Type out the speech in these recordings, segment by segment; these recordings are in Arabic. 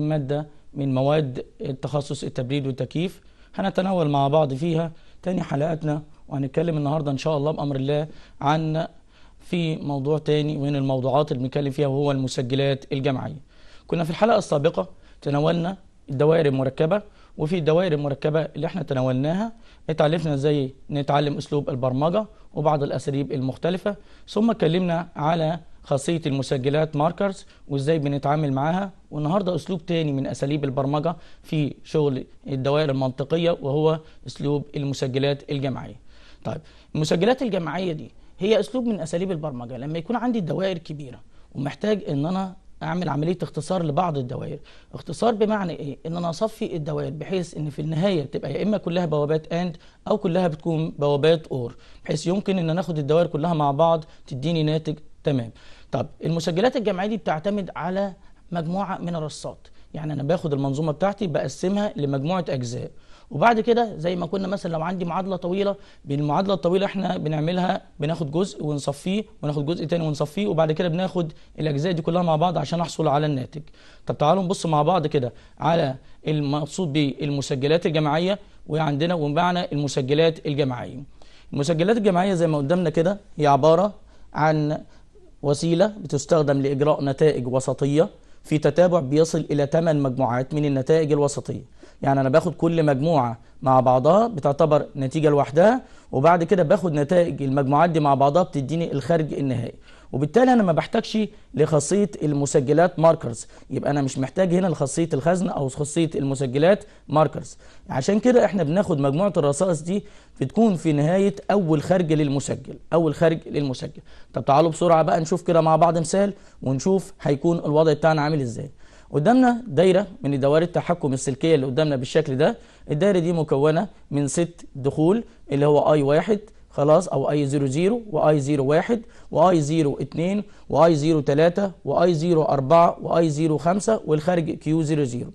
مادة من مواد التخصص التبريد والتكييف هنتناول مع بعض فيها تاني حلقاتنا وهنتكلم النهاردة إن شاء الله بأمر الله عن في موضوع تاني من الموضوعات اللي بنتكلم فيها وهو المسجلات الجمعية كنا في الحلقة السابقة تناولنا الدوائر المركبة وفي الدوائر المركبة اللي احنا تناولناها اتعلمنا ازاي نتعلم اسلوب البرمجة وبعض الاساليب المختلفة ثم اتكلمنا على خاصيه المسجلات ماركرز وازاي بنتعامل معاها والنهارده اسلوب تاني من اساليب البرمجه في شغل الدوائر المنطقيه وهو اسلوب المسجلات الجماعيه طيب المسجلات الجماعيه دي هي اسلوب من اساليب البرمجه لما يكون عندي دوائر كبيره ومحتاج ان انا اعمل عمليه اختصار لبعض الدوائر اختصار بمعنى ايه ان انا اصفي الدوائر بحيث ان في النهايه تبقى يا اما كلها بوابات اند او كلها بتكون بوابات اور بحيث يمكن ان انا اخد الدوائر كلها مع بعض تديني ناتج تمام طب المسجلات الجمعيه دي بتعتمد على مجموعه من الرصات يعني انا باخد المنظومه بتاعتي بقسمها لمجموعه اجزاء وبعد كده زي ما كنا مثلا لو عندي معادله طويله بالمعادله الطويله احنا بنعملها بناخد جزء ونصفيه وناخد جزء تاني ونصفيه وبعد كده بناخد الاجزاء دي كلها مع بعض عشان احصل على الناتج طب تعالوا نبص مع بعض كده على المقصود بالمسجلات الجماعيه وعندنا ومعنا المسجلات الجماعيه المسجلات الجماعيه زي ما قدامنا كده هي عباره عن وسيلة بتستخدم لإجراء نتائج وسطية في تتابع بيصل إلى 8 مجموعات من النتائج الوسطية يعني أنا باخد كل مجموعة مع بعضها بتعتبر نتيجة لوحدها وبعد كده باخد نتائج المجموعات دي مع بعضها بتديني الخارج النهائي وبالتالي انا ما بحتاجش لخاصيه المسجلات ماركرز يبقى انا مش محتاج هنا لخاصيه الخزن او خاصيه المسجلات ماركرز عشان كده احنا بناخد مجموعه الرصائص دي بتكون في نهايه اول خرج للمسجل اول خرج للمسجل طب تعالوا بسرعه بقى نشوف كده مع بعض مثال ونشوف هيكون الوضع بتاعنا عامل ازاي قدامنا دايرة من دوائر التحكم السلكية اللي قدامنا بالشكل ده الدايرة دي مكونة من ست دخول اللي هو اي 1 خلاص او اي 00 واي 01 واي 02 واي 03 واي 04 واي 05 والخارج كيو 00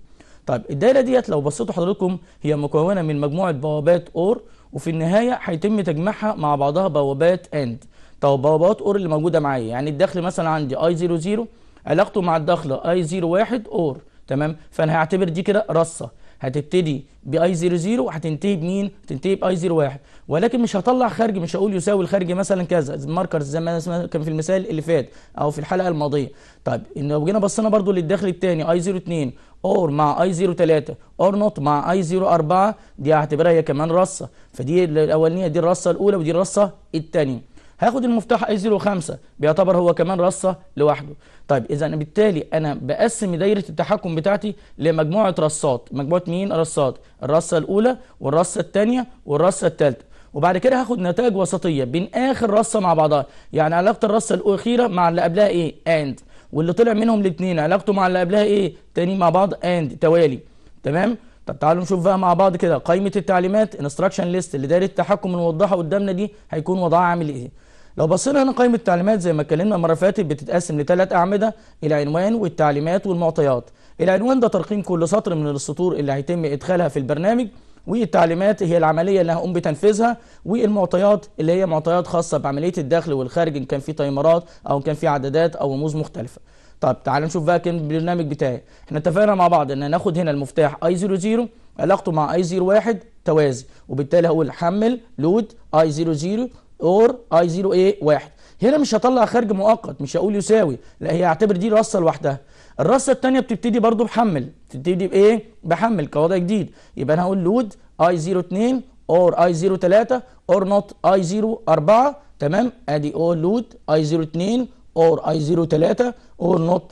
طيب الدايره ديت لو بصيتوا حضراتكم هي مكونه من مجموعه بوابات اور وفي النهايه هيتم تجميعها مع بعضها بوابات اند طب بوابات اور اللي موجوده معايا يعني الدخل مثلا عندي اي 00 علاقته مع الدخل اي 01 اور تمام فانا هعتبر دي كده رصه هتبتدي باي 00 وهتنتهي بمين هتنتهي باي 01 ولكن مش هطلع خارجي مش هقول يساوي الخارجي مثلا كذا الماركر زي ما كان في المثال اللي فات او في الحلقه الماضيه طيب ان لو جينا بصينا برضو للداخل الثاني اي 02 اور مع اي 03 اور نوت مع اي 04 دي هعتبرها هي كمان رصه فدي الاولانيه دي الرصه الاولى ودي الرصه الثانيه هاخد المفتاح اي 05 بيعتبر هو كمان رصه لوحده طيب اذا بالتالي انا بقسم دايره التحكم بتاعتي لمجموعه رصات مجموعه مين رصات الرصه الاولى والرصه الثانيه والرصه الثالثه وبعد كده هاخد نتائج وسطيه بين اخر رصه مع بعضها يعني علاقه الرصه الاخيره مع اللي قبلها ايه اند واللي طلع منهم الاثنين علاقته مع اللي قبلها ايه تاني مع بعض اند توالي تمام طب تعالوا نشوف بقى مع بعض كده قائمه التعليمات انستراكشن ليست لدائره التحكم الموضحه قدامنا دي هيكون وضعها عامل ايه لو بصينا هنا قائمه التعليمات زي ما اتكلمنا المره اللي فاتت بتتقسم لثلاث اعمده العنوان والتعليمات والمعطيات العنوان ده ترقيم كل سطر من السطور اللي هيتم ادخالها في البرنامج والتعليمات هي العمليه اللي هقوم بتنفيذها والمعطيات اللي هي معطيات خاصه بعمليه الدخل والخارج ان كان في تايمرات او ان كان في عدادات او رموز مختلفه طب تعال نشوف بقى كان البرنامج بتاعي احنا اتفقنا مع بعض ان هناخد هنا المفتاح اي 00 علاقته مع اي 01 توازي وبالتالي هقول حمل لود اي 00 اور اي 0 ايه 1 هنا مش هطلع خارج مؤقت مش هقول يساوي لا هي هعتبر دي رصه لوحدها الرصه الثانيه بتبتدي برضو بحمل بتبتدي بايه بحمل كوضع جديد يبقى انا هقول لود اي 0 2 اور اي 0 3 اور نوت اي 0 4 تمام ادي اور لود اي 0 2 اور اي 0 3 اور نوت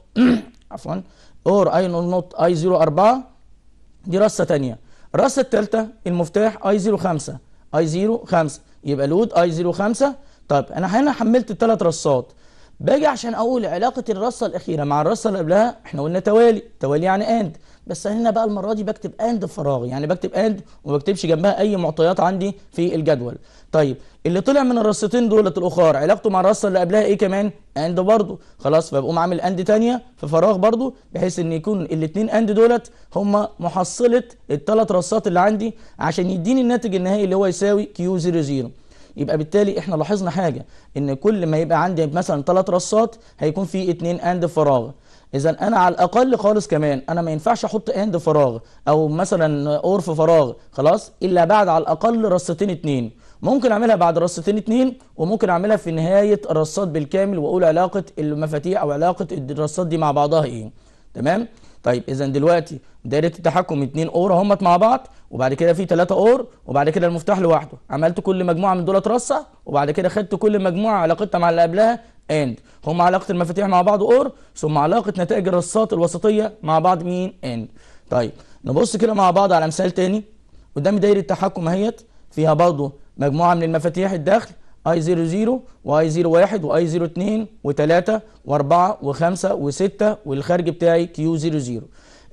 عفوا اور اي نوت اي 0 4 دي رصه ثانيه الرصه الثالثه المفتاح اي 0 5 اي 0 5 يبقى لود اي 05 طيب انا هنا حملت الثلاث رصات باجي عشان اقول علاقه الرصه الاخيره مع الرصه اللي قبلها احنا قلنا توالي توالي يعني اند بس هنا بقى المره دي بكتب اند فراغ يعني بكتب اند وما بكتبش جنبها اي معطيات عندي في الجدول طيب اللي طلع من الرصتين دولت الاخر علاقته مع الرصه اللي قبلها ايه كمان اند برضو خلاص فبقوم عامل اند تانية في فراغ برضو بحيث ان يكون الاثنين اند دولت هما محصله الثلاث رصات اللي عندي عشان يديني الناتج النهائي اللي هو يساوي كيو 00 يبقى بالتالي احنا لاحظنا حاجه ان كل ما يبقى عندي مثلا ثلاث رصات هيكون في اثنين اند فراغ اذا انا على الاقل خالص كمان انا ما ينفعش احط اند فراغ او مثلا اور في فراغ خلاص الا بعد على الاقل رصتين اتنين ممكن اعملها بعد رصتين اتنين وممكن اعملها في نهايه الرصات بالكامل واقول علاقه المفاتيح او علاقه الرصات دي مع بعضها ايه تمام طيب اذا دلوقتي دايره التحكم اتنين اور اهمت مع بعض وبعد كده في ثلاثة اور وبعد كده المفتاح لوحده عملت كل مجموعه من دول رصه وبعد كده خدت كل مجموعه علاقتها مع اللي قبلها اند هم علاقه المفاتيح مع بعض اور ثم علاقه نتائج الرصات الوسطيه مع بعض مين اند طيب نبص كده مع بعض على مثال تاني قدامي دايره التحكم اهيت فيها برضه مجموعه من المفاتيح الداخل اي 00 واي 01 واي 02 و3 و4 و5 و6 والخارج بتاعي كيو 00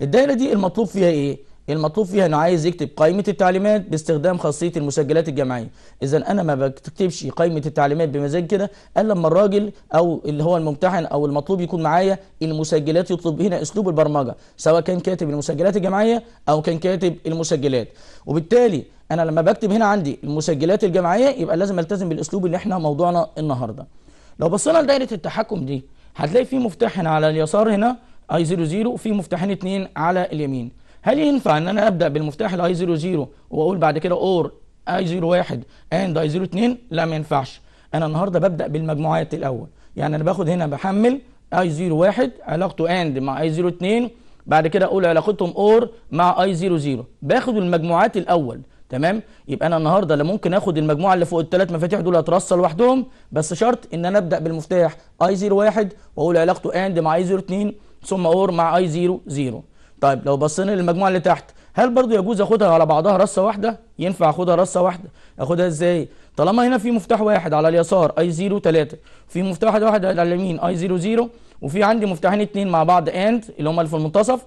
الدايره دي المطلوب فيها ايه المطلوب فيها انه عايز يكتب قائمه التعليمات باستخدام خاصيه المسجلات الجامعيه اذا انا ما بكتبش قائمه التعليمات بمزاج كده الا لما الراجل او اللي هو الممتحن او المطلوب يكون معايا المسجلات يطلب هنا اسلوب البرمجه سواء كان كاتب المسجلات الجامعيه او كان كاتب المسجلات وبالتالي انا لما بكتب هنا عندي المسجلات الجامعيه يبقى لازم التزم بالاسلوب اللي احنا موضوعنا النهارده لو بصينا لدائره التحكم دي هتلاقي في مفتاح هنا على اليسار هنا اي 00 وفي مفتاحين اتنين على اليمين هل ينفع ان انا ابدا بالمفتاح الاي 00 واقول بعد كده اور اي 01 اند اي 02 لا ما ينفعش انا النهارده ببدا بالمجموعات الاول يعني انا باخد هنا بحمل اي 01 علاقته اند مع اي 02 بعد كده اقول علاقتهم اور مع اي 00 باخد المجموعات الاول تمام يبقى انا النهارده لا ممكن اخد المجموعه اللي فوق الثلاث مفاتيح دول اترسل لوحدهم بس شرط ان انا ابدا بالمفتاح اي 01 واقول علاقته اند مع اي 02 ثم اور مع اي 00 طيب لو بصينا للمجموعه اللي تحت هل برضو يجوز اخدها على بعضها رصه واحده ينفع اخدها رصه واحده اخدها ازاي طالما هنا في مفتاح واحد على اليسار اي 0 3 في مفتاح واحد على اليمين اي 0 0 وفي عندي مفتاحين اتنين مع بعض اند اللي هم اللي في المنتصف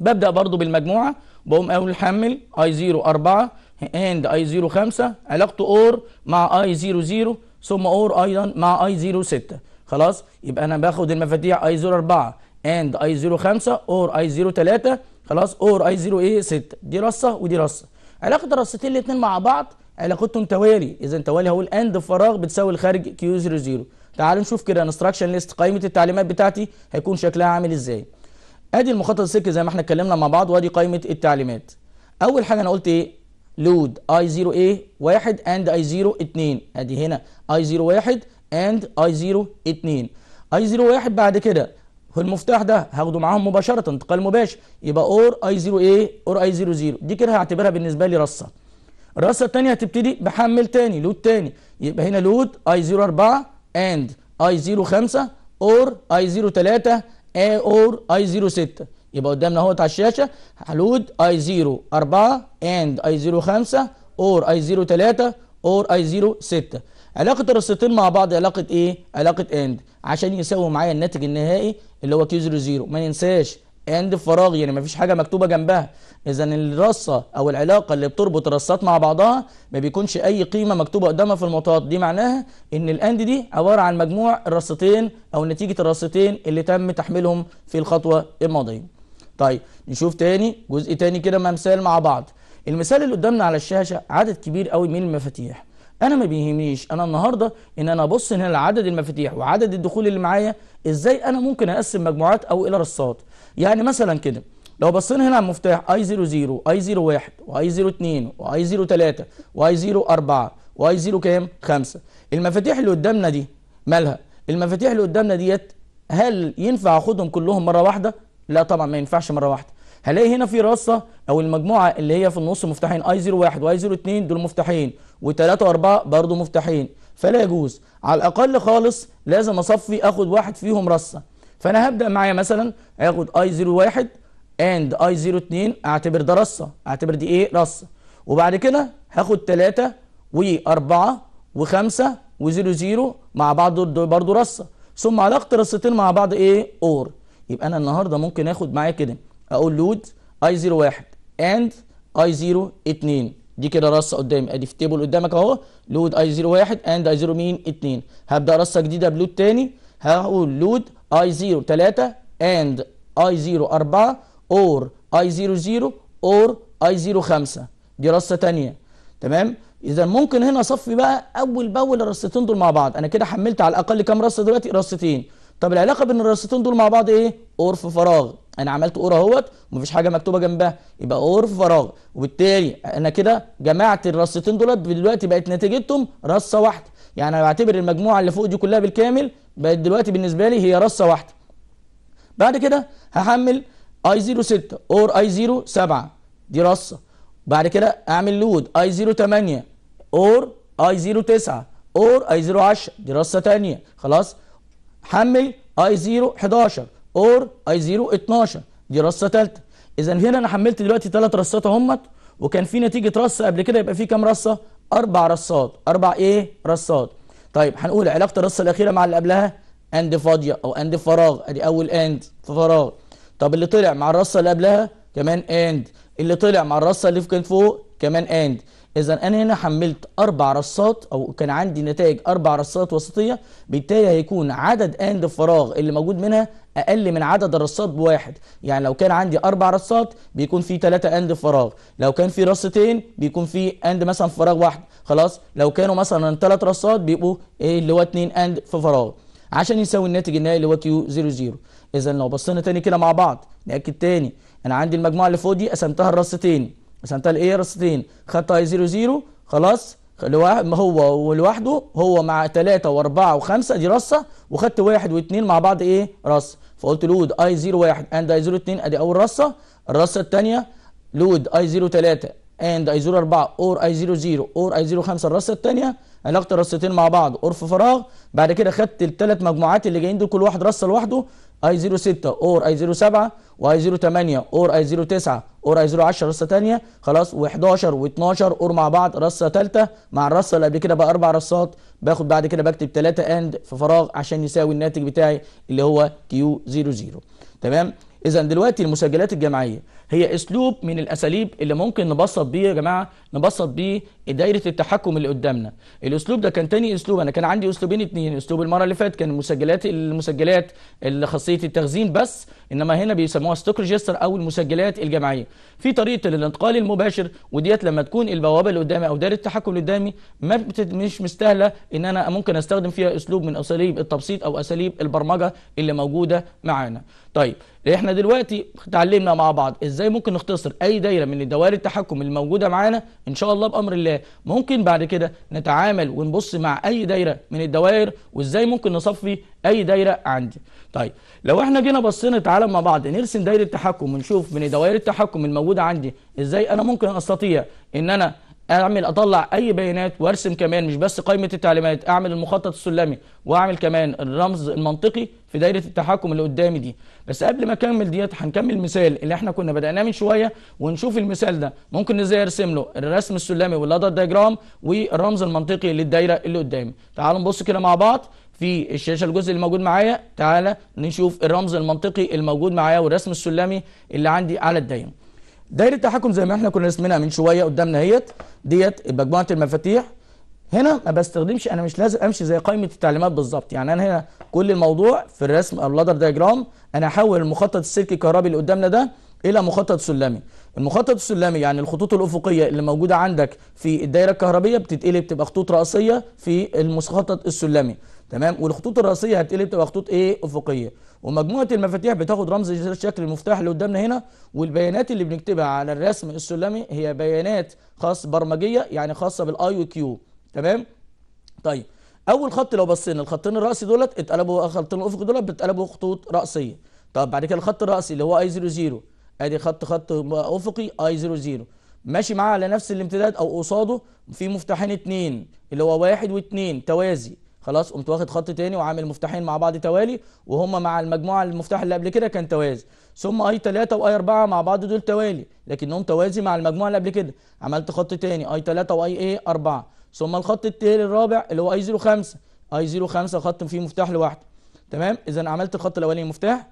ببدا برضو بالمجموعه بقوم اول حمل اي 0 4 اند اي 0 5 علاقته اور مع اي 0 0 ثم اور ايضا مع اي 0 6 خلاص يبقى انا باخد المفاتيح اي 0 4 اند اي 05 اور اي 03 خلاص اور اي 0 ايه 6 دي رصه ودي رصه علاقه الرصتين الاثنين مع بعض علاقتهم توالي اذا توالي هقول اند فراغ بتساوي الخارج كيو 00 تعالوا نشوف كده انستراكشن ليست قائمه التعليمات بتاعتي هيكون شكلها عامل ازاي ادي المخطط السلكي زي ما احنا اتكلمنا مع بعض وادي قائمه التعليمات اول حاجه انا قلت ايه لود اي 0 اي 1 اند اي 0 2 ادي هنا اي 0 1 اند اي 0 2 اي 0 1 بعد كده المفتاح ده هاخده معاهم مباشره انتقال مباشر يبقى اور اي 0 اي اور اي 0 0 دي كده هعتبرها بالنسبه لي رصه الرصه الثانيه هتبتدي بحمل تاني لود تاني يبقى هنا لود اي 0 4 اند اي 0 5 اور اي 0 3 اي اور اي 0 6 يبقى قدامنا اهوت على الشاشه هلود اي 0 4 اند اي 0 5 اور اي 0 3 اور اي 0 6 علاقه الرصتين مع بعض علاقه ايه علاقه اند عشان يساوي معايا الناتج النهائي اللي هو كيو 0 0 ما ننساش اند في فراغ يعني ما فيش حاجه مكتوبه جنبها اذا الرصه او العلاقه اللي بتربط الرصات مع بعضها ما بيكونش اي قيمه مكتوبه قدامها في المطاط دي معناها ان الاند دي عباره عن مجموع الرصتين او نتيجه الرصتين اللي تم تحميلهم في الخطوه الماضيه طيب نشوف تاني جزء تاني كده مثال مع بعض المثال اللي قدامنا على الشاشه عدد كبير قوي من المفاتيح انا ما بيهمنيش انا النهارده ان انا ابص هنا لعدد المفاتيح وعدد الدخول اللي معايا ازاي انا ممكن اقسم مجموعات او الى رصاد يعني مثلا كده لو بصينا هنا على المفتاح اي 00 اي 01 واي 02 واي 03 واي 04 واي 0 كام 5 المفاتيح اللي قدامنا دي مالها المفاتيح اللي قدامنا ديت هل ينفع اخدهم كلهم مره واحده لا طبعا ما ينفعش مره واحده هلاقي هنا في رصه او المجموعه اللي هي في النص مفتاحين اي 01 واي 02 دول مفتاحين وثلاثة وأربعة برضو مفتاحين فلا يجوز على الأقل خالص لازم أصفي أخد واحد فيهم رصة فأنا هبدأ معايا مثلا أخد I01 and I02 أعتبر ده رصة أعتبر دي إيه رصة وبعد كده هاخد 3 و4 و5 و00 مع بعض دول برضو رصة ثم علاقة الرصتين مع بعض إيه أور يبقى أنا النهاردة ممكن آخد معايا كده أقول لود I01 and I02 دي كده رصه قدامي ادي في تيبل قدامك اهو لود اي زيرو واحد اند اي 0 مين 2 هبدا رصه جديده بلود تاني هقول لود اي 0 3 اند اي 0 4 اور اي 0 0 اور اي 0 5 دي رصه ثانيه تمام اذا ممكن هنا اصفي بقى اول باول الرصتين دول مع بعض انا كده حملت على الاقل كام رصه دلوقتي رصتين طب العلاقه بين الراستين دول مع بعض ايه عرف فراغ انا عملت اور اهوت ومفيش حاجه مكتوبه جنبها يبقى عرف فراغ وبالتالي انا كده جمعت الراستين دولت دلوقتي بقت نتيجتهم رصه واحده يعني انا بعتبر المجموعه اللي فوق دي كلها بالكامل بقت دلوقتي بالنسبه لي هي رصه واحده بعد كده هحمل اي 06 اور اي 07 دي رصه بعد كده اعمل لود اي 08 اور اي 09 اور اي 010 دي رصه ثانيه خلاص حمل اي 0 11 اور اي 0 12 دي رصه ثالثه اذا هنا انا حملت دلوقتي ثلاث رصات اهمت وكان في نتيجه رصه قبل كده يبقى في كام رصه اربع رصات اربع ايه رصات طيب هنقول علاقه الرصه الاخيره مع اللي قبلها اند فاضيه او اند فراغ ادي اول اند فراغ طب اللي طلع مع الرصه اللي قبلها كمان اند اللي طلع مع الرصه اللي كانت فوق كمان اند اذا انا هنا حملت اربع رصات او كان عندي نتائج اربع رصات وسطيه بالتالي هيكون عدد اند الفراغ اللي موجود منها اقل من عدد الرصات بواحد يعني لو كان عندي اربع رصات بيكون في ثلاثه اند فراغ لو كان في رصتين بيكون في اند مثلا فراغ واحد خلاص لو كانوا مثلا ثلاث رصات بيبقوا ايه اللي هو اتنين اند في فراغ عشان يساوي الناتج النهائي اللي هو كيو 00 اذا لو بصينا تاني كده مع بعض ناكد تاني انا عندي المجموعه اللي فوق دي قسمتها لرصتين مثلا تل ايه راستين خط اي 0 0 خلاص هو ولوحده هو مع 3 و4 و5 دي رصه وخدت 1 و2 مع بعض ايه رصه فقلت لود اي 0 1 اند اي 0 2 ادي اول رصه الرصه الثانيه لود اي 0 3 اند اي 0 4 اور اي 0 0 اور اي 0 5 الرصه الثانيه علاقه الرصتين مع بعض اور في فراغ بعد كده خدت الثلاث مجموعات اللي جايين دول كل واحد رصه لوحده اي 06 اور اي 07 واي 08 اور اي 09 اور اي 010 رصه ثانيه خلاص و11 و12 اور مع بعض رصه ثالثه مع الرصه اللي قبل كده بقى اربع رصات باخد بعد كده بكتب 3 اند في فراغ عشان يساوي الناتج بتاعي اللي هو كيو 00 تمام اذا دلوقتي المسجلات الجماعيه هي اسلوب من الاساليب اللي ممكن نبسط بيه يا جماعه نبسط بيه دايره التحكم اللي قدامنا الاسلوب ده كان تاني اسلوب انا كان عندي اسلوبين اتنين اسلوب المره اللي فاتت كان المسجلات المسجلات اللي خاصيه التخزين بس انما هنا بيسموها ستوك ريجستر او المسجلات الجماعيه في طريقه الانتقال المباشر وديت لما تكون البوابه اللي قدامي او دايره التحكم اللي قدامي ما مش مستاهله ان انا ممكن استخدم فيها اسلوب من اساليب التبسيط او اساليب البرمجه اللي موجوده معانا طيب احنا دلوقتي اتعلمنا مع بعض ازاي ممكن نختصر اي دايره من دوائر التحكم الموجوده معانا ان شاء الله بامر الله ممكن بعد كده نتعامل ونبص مع اي دايره من الدوائر وازاي ممكن نصفي اي دايره عندي طيب لو احنا جينا بصينا تعالى مع بعض نرسم دايره تحكم ونشوف من دوائر التحكم الموجوده عندي ازاي انا ممكن استطيع ان انا اعمل اطلع اي بيانات وارسم كمان مش بس قائمه التعليمات اعمل المخطط السلمي واعمل كمان الرمز المنطقي في دايره التحكم اللي قدامي دي بس قبل ما اكمل ديت هنكمل مثال اللي احنا كنا بدأناه من شويه ونشوف المثال ده ممكن ازاي ارسم له الرسم السلمي والادر دايجرام والرمز المنطقي للدايره اللي قدامي تعالوا نبص كده مع بعض في الشاشه الجزء اللي موجود معايا تعالى نشوف الرمز المنطقي الموجود معايا والرسم السلمي اللي عندي على الدايره دايره التحكم زي ما احنا كنا رسمناها من شويه قدامنا اهيت ديت مجموعه المفاتيح هنا ما بستخدمش انا مش لازم امشي زي قائمه التعليمات بالظبط يعني انا هنا كل الموضوع في الرسم او اللادر دايجرام انا احول المخطط السلكي الكهربي اللي قدامنا ده الى مخطط سلمي المخطط السلمي يعني الخطوط الافقيه اللي موجوده عندك في الدايره الكهربيه بتتقلب تبقى خطوط راسيه في المخطط السلمي تمام والخطوط الرئيسيه هتقلب تبقى خطوط ايه افقيه ومجموعه المفاتيح بتاخد رمز شكل المفتاح اللي قدامنا هنا والبيانات اللي بنكتبها على الرسم السلمي هي بيانات خاص برمجيه يعني خاصه بالاي وكيو تمام طيب اول خط لو بصينا الخطين الراسي دولت اتقلبوا الخطين الافقي دولت بيتقلبوا خطوط راسيه طب بعد كده الخط الراسي اللي هو اي 00 ادي خط خط افقي اي 00 ماشي معاه على نفس الامتداد او قصاده في مفتاحين اتنين اللي هو واحد واتنين توازي خلاص قمت واخد خط تاني وعامل مفتاحين مع بعض توالي وهم مع المجموعه المفتاح اللي قبل كده كان توازي ثم اي 3 واي 4 مع بعض دول توالي لكنهم توازي مع المجموعه اللي قبل كده عملت خط تاني اي 3 واي ايه 4 ثم الخط التالي الرابع اللي هو اي 0 5 اي 0 5 خط فيه مفتاح لوحده تمام اذا عملت الخط الاولاني مفتاح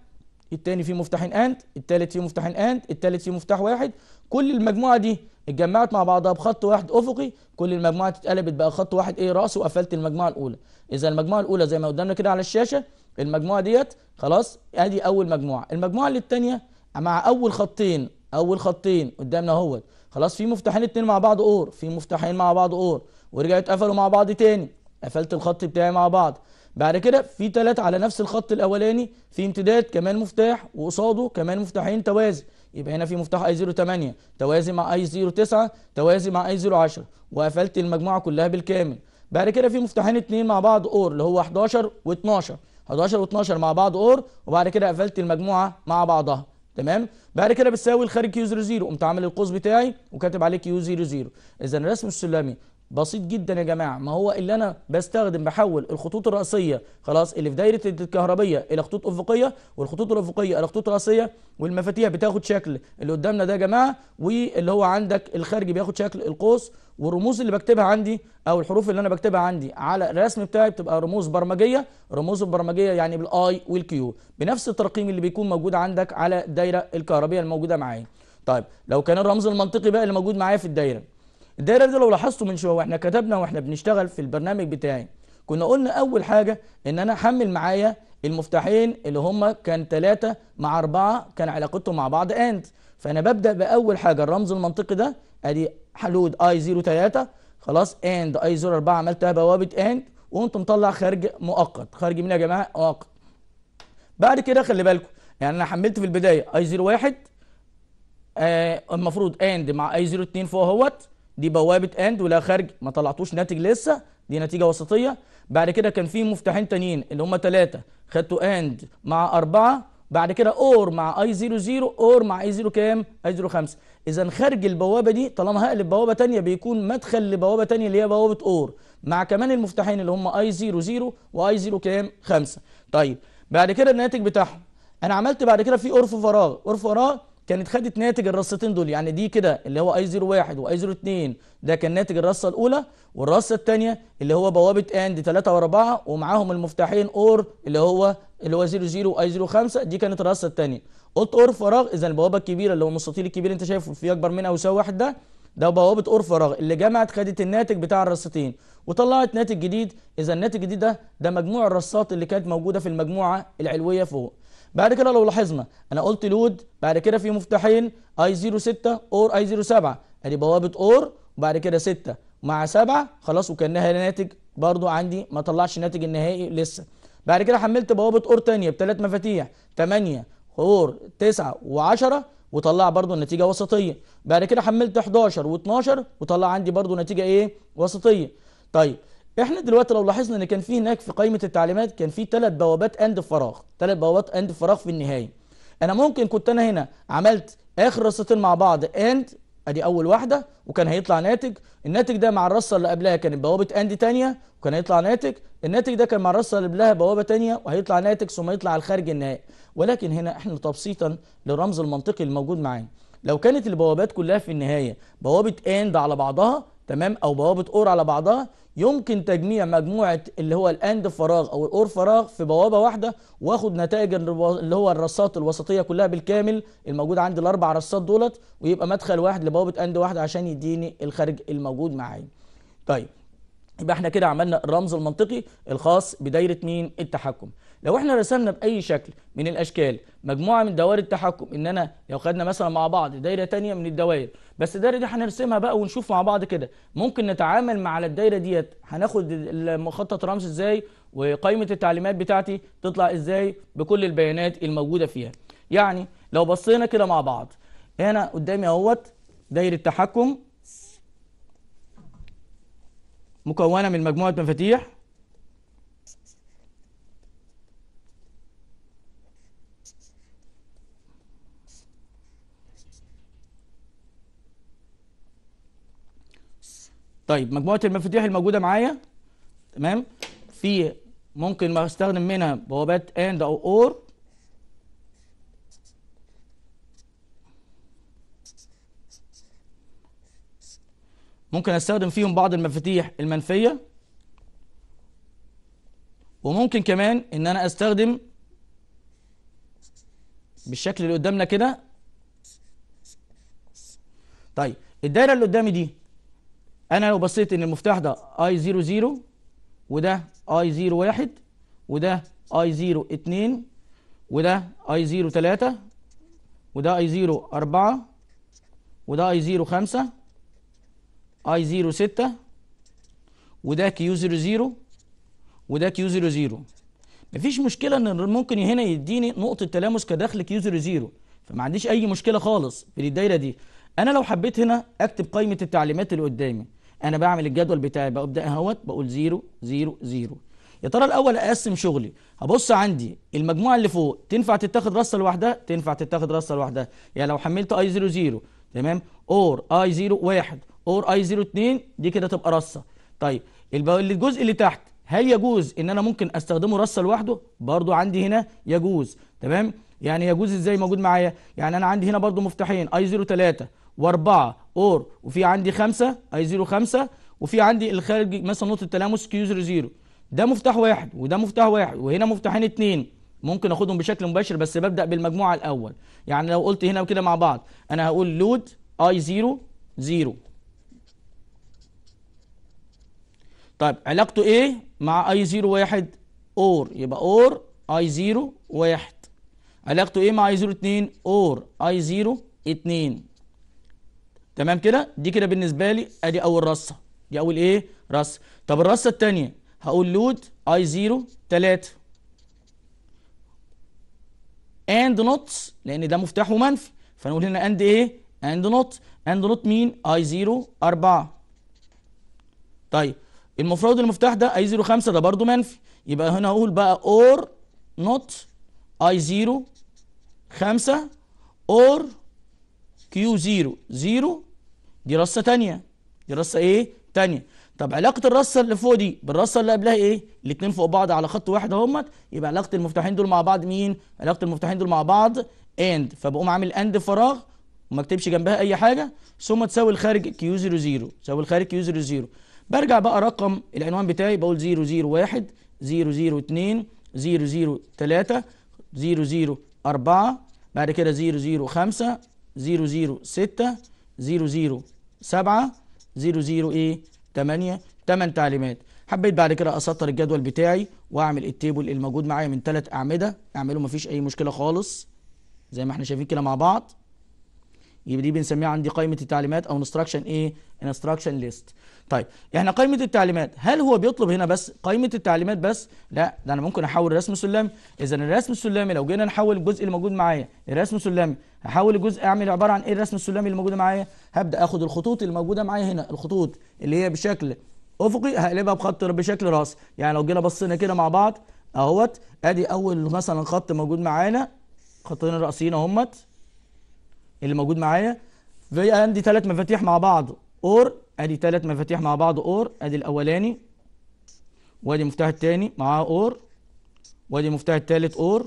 التاني فيه مفتاحين اند التالت فيه مفتاحين اند التالت فيه مفتاح واحد كل المجموعه دي اتجمعت مع بعضها بخط واحد افقي كل المجموعه اتقلبت بقى خط واحد ايه راسي وقفلت المجموعه الاولى اذا المجموعه الاولى زي ما قدامنا كده على الشاشه المجموعه ديت خلاص ادي اول مجموعه المجموعه اللي الثانيه مع اول خطين اول خطين قدامنا اهوت خلاص في مفتاحين اتنين مع بعض اور في مفتاحين مع بعض اور ورجعوا اتقفلوا مع بعض تاني قفلت الخط بتاعي مع بعض بعد كده في ثلاثة على نفس الخط الاولاني في امتداد كمان مفتاح وقصاده كمان مفتاحين توازي يبقى هنا في مفتاح اي 08 توازي مع اي 09 توازي مع اي 010 وقفلت المجموعه كلها بالكامل بعد كده في مفتاحين اتنين مع بعض اور اللي هو 11 و12 11 و12 مع بعض اور وبعد كده قفلت المجموعه مع بعضها تمام بعد كده بتساوي الخارج كيو 00 قمت عامل القوس بتاعي وكاتب عليه كيو 00 اذا الرسم السلمي بسيط جدا يا جماعه ما هو اللي انا بستخدم بحول الخطوط الرأسية خلاص اللي في دايره الكهربيه الى خطوط افقيه والخطوط الافقيه الى خطوط رأسية والمفاتيح بتاخد شكل اللي قدامنا ده يا جماعه واللي هو عندك الخارجي بياخد شكل القوس والرموز اللي بكتبها عندي او الحروف اللي انا بكتبها عندي على الرسم بتاعي بتبقى رموز برمجيه رموز البرمجيه يعني بالاي والكيو بنفس الترقيم اللي بيكون موجود عندك على الدايره الكهربيه الموجوده معايا طيب لو كان الرمز المنطقي بقى اللي موجود معايا في الدايره الدايره دي لو لاحظتوا من شويه واحنا كتبنا واحنا بنشتغل في البرنامج بتاعي كنا قلنا اول حاجه ان انا احمل معايا المفتاحين اللي هم كان ثلاثه مع اربعه كان علاقتهم مع بعض اند فانا ببدا باول حاجه الرمز المنطقي ده ادي حلود اي 0 3 خلاص اند اي 0 4 عملتها بوابه اند وانت مطلع خارج مؤقت خارج مين يا جماعه مؤقت بعد كده خلي بالكم يعني انا حملت في البدايه اي 0 1 المفروض اند مع اي 0 2 فوق اهوت دي بوابه اند ولا خارج ما طلعتوش ناتج لسه دي نتيجه وسطيه بعد كده كان في مفتاحين تانيين اللي هم ثلاثه خدتوا اند مع اربعه بعد كده اور مع اي 0 0 اور مع اي 0 كام اي 0 5 اذا خارج البوابه دي طالما هقلب بوابه ثانيه بيكون مدخل لبوابه ثانيه اللي هي بوابه اور مع كمان المفتاحين اللي هم اي 0 0 واي 0 كام 5 طيب بعد كده الناتج بتاعهم انا عملت بعد كده في اور في فراغ عرف فراغ كانت خدت ناتج الرصتين دول يعني دي كده اللي هو اي 01 واي 02 ده كان ناتج الرصه الاولى والرصه الثانيه اللي هو بوابه اند 3 و4 ومعاهم المفتاحين اور اللي هو اللي هو 00 واي 05 دي كانت الرصه الثانيه قلت اور فراغ اذا البوابه الكبيره اللي هو المستطيل الكبير انت شايفه فيه اكبر منها ويساوي واحد ده ده بوابه اور فراغ اللي جمعت خدت الناتج بتاع الرصتين وطلعت ناتج جديد اذا الناتج الجديد ده ده مجموع الرصات اللي كانت موجوده في المجموعه العلويه فوق بعد كده لو لاحظنا انا قلت لود بعد كده في مفتاحين اي 06 اور اي 07 ادي بوابه اور وبعد كده 6 مع 7 خلاص وكانها ناتج برضو عندي ما طلعش الناتج النهائي لسه بعد كده حملت بوابه اور ثانيه بثلاث مفاتيح 8 اور 9 و10 وطلع برضو النتيجه وسطيه بعد كده حملت 11 و12 وطلع عندي برضو نتيجه ايه وسطيه طيب احنا دلوقتي لو لاحظنا ان كان في هناك في قائمه التعليمات كان في ثلاث بوابات اند فراغ ثلاث بوابات اند فراغ في النهايه انا ممكن كنت انا هنا عملت اخر رصتين مع بعض اند ادي اول واحده وكان هيطلع ناتج الناتج ده مع الرصه اللي قبلها كانت بوابه اند ثانيه وكان هيطلع ناتج الناتج ده كان مع الرصه اللي قبلها بوابه ثانيه وهيطلع ناتج ثم يطلع على الخارج النهائي ولكن هنا احنا تبسيطا للرمز المنطقي الموجود معانا لو كانت البوابات كلها في النهايه بوابه اند على بعضها تمام او بوابه اور على بعضها يمكن تجميع مجموعه اللي هو الاند فراغ او الاور فراغ في بوابه واحده واخد نتائج اللي هو الرصات الوسطيه كلها بالكامل الموجود عندي الاربع رصات دولت ويبقى مدخل واحد لبوابه اند واحده عشان يديني الخارج الموجود معايا طيب يبقى احنا كده عملنا الرمز المنطقي الخاص بدايره مين التحكم لو احنا رسمنا باي شكل من الاشكال مجموعه من دوائر التحكم ان انا لو خدنا مثلا مع بعض دايره تانية من الدوائر بس الدايره دي هنرسمها بقى ونشوف مع بعض كده ممكن نتعامل مع الدايره ديت هناخد المخطط رمز ازاي وقائمه التعليمات بتاعتي تطلع ازاي بكل البيانات الموجوده فيها يعني لو بصينا كده مع بعض هنا قدامي اهوت دايره تحكم مكونة من مجموعة مفاتيح طيب مجموعة المفاتيح الموجودة معايا تمام في ممكن ما استخدم منها بوابات اند او اور ممكن استخدم فيهم بعض المفاتيح المنفيه وممكن كمان ان انا استخدم بالشكل اللي قدامنا كده طيب الدايره اللي قدامي دي انا لو بصيت ان المفتاح ده اي 00 وده اي 01 وده اي 02 وده اي 03 وده اي 04 وده اي 05 اي 0 6 وده كيو 0 0 وده كيو 0 0 مفيش مشكله ان ممكن هنا يديني نقطه تلامس كدخل كيو 0 0 فما عنديش اي مشكله خالص في الدايره دي انا لو حبيت هنا اكتب قائمه التعليمات اللي قدامي انا بعمل الجدول بتاعي ببدا اهوت بقول 0 0 0 يا ترى الاول اقسم شغلي هبص عندي المجموعه اللي فوق تنفع تتاخد راسه لوحدها تنفع تتاخد راسه لوحدها يعني لو حملت اي 0 0 تمام اور اي 0 1 اور اي 02 دي كده تبقى رصه طيب الجزء اللي تحت هل يجوز ان انا ممكن استخدمه رصه لوحده برضو عندي هنا يجوز تمام يعني يجوز ازاي موجود معايا يعني انا عندي هنا برضو مفتاحين اي 03 و4 اور وفي عندي 5 اي 05 وفي عندي الخارج مثلا نقطه التلامس كيو 00 ده مفتاح واحد وده مفتاح واحد وهنا مفتاحين اتنين ممكن اخدهم بشكل مباشر بس ببدا بالمجموعه الاول يعني لو قلت هنا وكده مع بعض انا هقول لود اي 0 0 طيب علاقته ايه مع اي زيرو 1 اور يبقى اور اي زيرو 1 علاقته ايه مع اي زيرو 2 اور اي زيرو 2 تمام كده دي كده بالنسبه لي ادي اول رصه دي اول ايه رصه طب الرصه الثانيه هقول لود اي زيرو 3 اند نوت لان ده مفتاح ومنفي فنقول هنا اند ايه اند نوت اند نوت مين اي زيرو 4 طيب المفرد المفتاح ده اي 0 5 ده برضه منفي يبقى هنا اقول بقى اور نوت اي 0 5 اور كيو 0 0 دي رصه ثانيه دي رصه ايه ثانيه طب علاقه الرصه اللي فوق دي بالرصه اللي قبلها ايه الاثنين فوق بعض على خط واحد اهمت يبقى علاقه المفتاحين دول مع بعض مين علاقه المفتاحين دول مع بعض اند فبقوم عامل اند فراغ وما اكتبش جنبها اي حاجه ثم تساوي الخارج كيو 0 0 تساوي الخارج كيو 0 0 برجع بقى رقم العنوان بتاعي بقول 001 002 003 004 بعد كده 005 006 007 008 8 8 تعليمات حبيت بعد كده اسطر الجدول بتاعي واعمل التيبل الموجود معايا من ثلاث اعمده اعمله مفيش اي مشكله خالص زي ما احنا شايفين كده مع بعض يبقى دي بنسميها عندي قائمه التعليمات او انستراكشن ايه انستراكشن ليست طيب احنا يعني قائمه التعليمات هل هو بيطلب هنا بس قائمه التعليمات بس لا ده انا ممكن احول رسم سلمي اذا الرسم السلمي لو جينا نحول الجزء اللي موجود معايا الرسم السلمي هحول الجزء اعمل عباره عن ايه الرسم السلمي اللي موجود معايا هبدا اخد الخطوط اللي موجوده معايا هنا الخطوط اللي هي بشكل افقي هقلبها بخط بشكل راسي يعني لو جينا بصينا كده مع بعض اهوت ادي اول مثلا خط موجود معانا خطين الراسيين اهمت اللي موجود معايا في عندي ثلاث مفاتيح مع بعض اور ادي ثلاث مفاتيح مع بعض اور ادي الاولاني وادي المفتاح الثاني معاه اور وادي المفتاح الثالث اور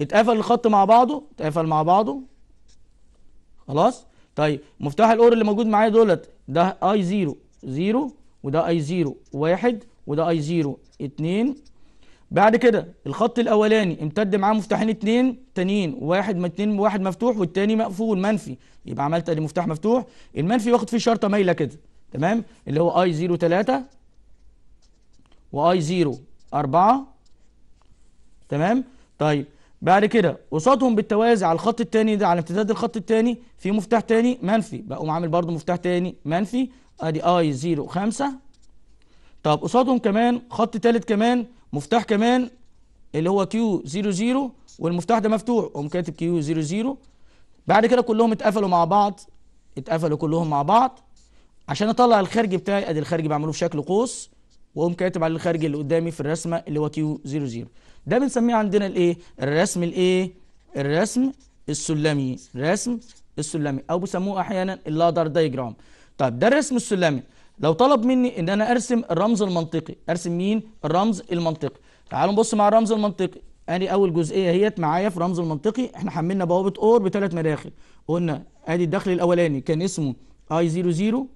اتقفل الخط مع بعضه اتقفل مع بعضه خلاص طيب مفتاح الاور اللي موجود معايا دولت ده اي 0 0 وده اي 0 1 وده اي 0 2 بعد كده الخط الاولاني امتد معاه مفتاحين اتنين تانيين واحد ما اتنين واحد مفتوح والتاني مقفول منفي يبقى عملت ادي مفتاح مفتوح المنفي واخد فيه شرطه مايله كده تمام اللي هو اي 0 3 واي 0 4 تمام طيب بعد كده قصادهم بالتوازي على الخط الثاني ده على امتداد الخط الثاني في مفتاح ثاني منفي بقوم عامل برده مفتاح ثاني منفي ادي اي 0 5 طب قصادهم كمان خط ثالث كمان مفتاح كمان اللي هو كيو 00 والمفتاح ده مفتوح قوم كاتب كيو 00 بعد كده كلهم اتقفلوا مع بعض اتقفلوا كلهم مع بعض عشان اطلع الخارج بتاعي ادي الخارج بعمله في شكل قوس واقوم كاتب على الخارج اللي قدامي في الرسمه اللي هو كيو 00 ده بنسميه عندنا الايه الرسم الايه الرسم السلمي رسم السلمي او بيسموه احيانا اللادر دايجرام طيب ده الرسم السلمي لو طلب مني ان انا ارسم الرمز المنطقي ارسم مين الرمز المنطقي تعالوا نبص مع الرمز المنطقي ادي اول جزئيه اهيت معايا في رمز المنطقي احنا حملنا بوابه اور بثلاث مداخل قلنا ادي الدخل الاولاني كان اسمه اي 00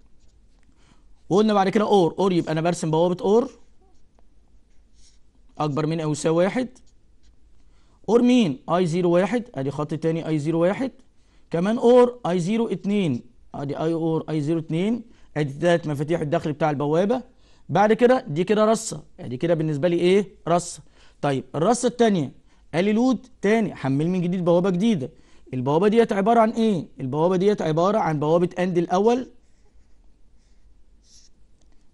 وقلنا بعد كده اور اور يبقى انا برسم بوابه اور اكبر من او يساوي واحد اور مين اي 01 ادي خط تاني اي 01 كمان اور اي 02 ادي اي اور اي 02 ادي ثلاث مفاتيح الداخل بتاع البوابه بعد كده دي كده رصه ادي كده بالنسبه لي ايه رصه طيب الرصه الثانيه الي لود ثاني حمل من جديد بوابه جديده البوابه ديت عباره عن ايه البوابه ديت عباره عن بوابه اند الاول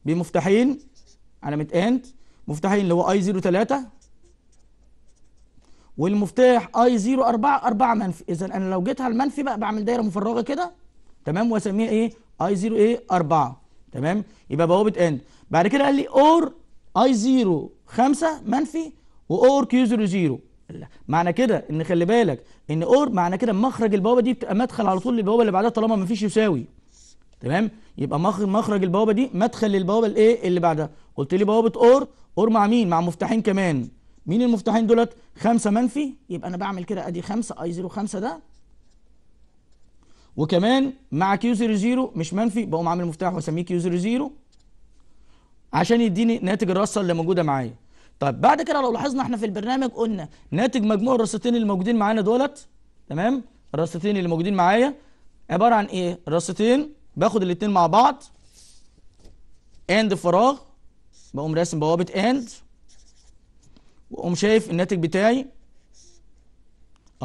بمفتاحين علامه اند مفتاحين اللي هو اي 3 والمفتاح اي 4 4 منفي اذا انا لو جيت على المنفي بقى بعمل دايره مفرغه كده تمام واسميها ايه اي 0 ايه 4 تمام يبقى بوابه اند بعد كده قال لي اور اي 0 5 منفي واور كيو 0 0 معنى كده ان خلي بالك ان اور معنى كده مخرج البوابه دي بتبقى مدخل على طول للبوابه اللي بعدها طالما ما فيش يساوي تمام يبقى مخرج مخرج البوابه دي مدخل للبوابه الايه اللي بعدها قلت لي بوابه اور اور مع مين مع مفتاحين كمان مين المفتاحين دولت 5 منفي يبقى انا بعمل كده ادي 5 اي 0 5 ده وكمان مع كيو 0 0 مش منفي بقوم عامل مفتاح واسميه كيو 0 0 عشان يديني ناتج الرصه اللي موجوده معايا طيب بعد كده لو لاحظنا احنا في البرنامج قلنا ناتج مجموع الرصتين اللي موجودين معانا دولت تمام الرصتين اللي موجودين معايا عباره عن ايه رصتين باخد الاثنين مع بعض اند فراغ بقوم راسم بوابه اند واقوم شايف الناتج بتاعي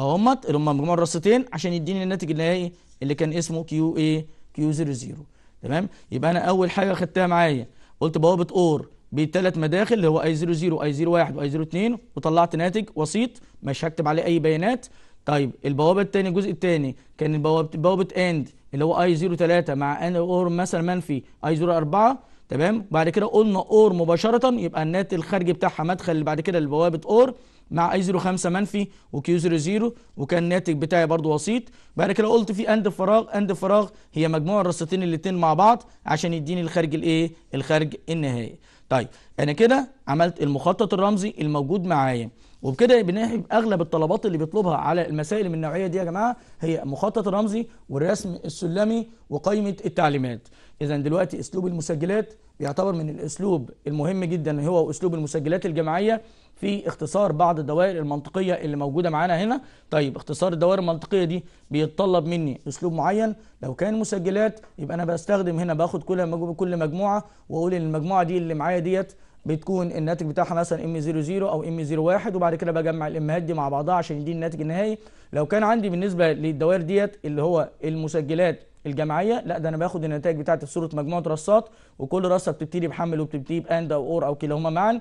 اهمت اللي هم مجموع الرصتين عشان يديني الناتج النهائي إيه؟ اللي كان اسمه كيو اي كيو 00 تمام يبقى انا اول حاجه خدتها معايا قلت بوابه اور بثلاث مداخل اللي هو اي 00 اي 01 واي 02 وطلعت ناتج وسيط مش هكتب عليه اي بيانات طيب البوابه الثاني الجزء الثاني كان بوابه بوابه اند اللي هو اي 03 مع ان اور مثلا منفي اي 04 تمام بعد كده قلنا اور مباشره يبقى الناتج الخارجي بتاعها مدخل اللي بعد كده لبوابه اور مع اي زيرو 5 منفي وكيو زيرو زيرو وكان الناتج بتاعي برضو وسيط بعد كده قلت في اند فراغ اند فراغ هي مجموع الرصتين الاثنين مع بعض عشان يديني الخارج الايه الخارج النهائي طيب انا كده عملت المخطط الرمزي الموجود معايا وبكده بنحب اغلب الطلبات اللي بيطلبها على المسائل من النوعيه دي يا جماعه هي مخطط رمزي والرسم السلمي وقائمه التعليمات اذا دلوقتي اسلوب المسجلات بيعتبر من الاسلوب المهم جدا هو اسلوب المسجلات الجماعيه في اختصار بعض الدوائر المنطقية اللي موجودة معانا هنا طيب اختصار الدوائر المنطقية دي بيتطلب مني اسلوب معين لو كان مسجلات يبقى انا بستخدم هنا باخد كل كل مجموعة واقول ان المجموعة دي اللي معايا ديت بتكون الناتج بتاعها مثلا ام 00 او ام 01 وبعد كده بجمع الامهات دي مع بعضها عشان يدي الناتج النهائي لو كان عندي بالنسبه للدوائر ديت اللي هو المسجلات الجماعيه لا ده انا باخد النتائج بتاعتي في صوره مجموعه رصات وكل رصه بتبتدي بحمل وبتبتدي باند او اور او كلاهما معا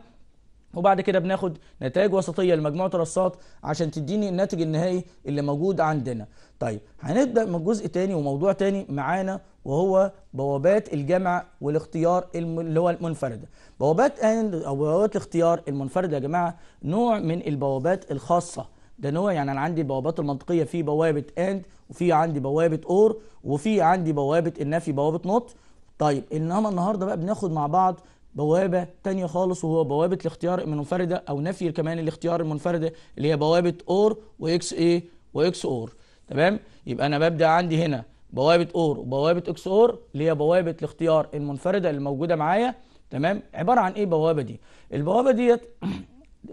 وبعد كده بناخد نتائج وسطيه لمجموعه الرصات عشان تديني الناتج النهائي اللي موجود عندنا طيب هنبدا من جزء تاني وموضوع تاني معانا وهو بوابات الجمع والاختيار اللي هو المنفرده بوابات او بوابات الاختيار المنفرده يا جماعه نوع من البوابات الخاصه ده نوع يعني انا عندي البوابات المنطقيه في بوابه اند وفي عندي بوابه اور وفي عندي بوابه النفي بوابه نوت طيب انما النهارده بقى بناخد مع بعض بوابة تانية خالص وهو بوابة الاختيار المنفردة أو نفي كمان الاختيار المنفردة اللي هي بوابة أور وإكس إيه وإكس أور تمام يبقى أنا ببدأ عندي هنا بوابة أور وبوابة إكس أور اللي هي بوابة الاختيار المنفردة اللي موجودة معايا تمام عبارة عن إيه بوابة دي البوابة ديت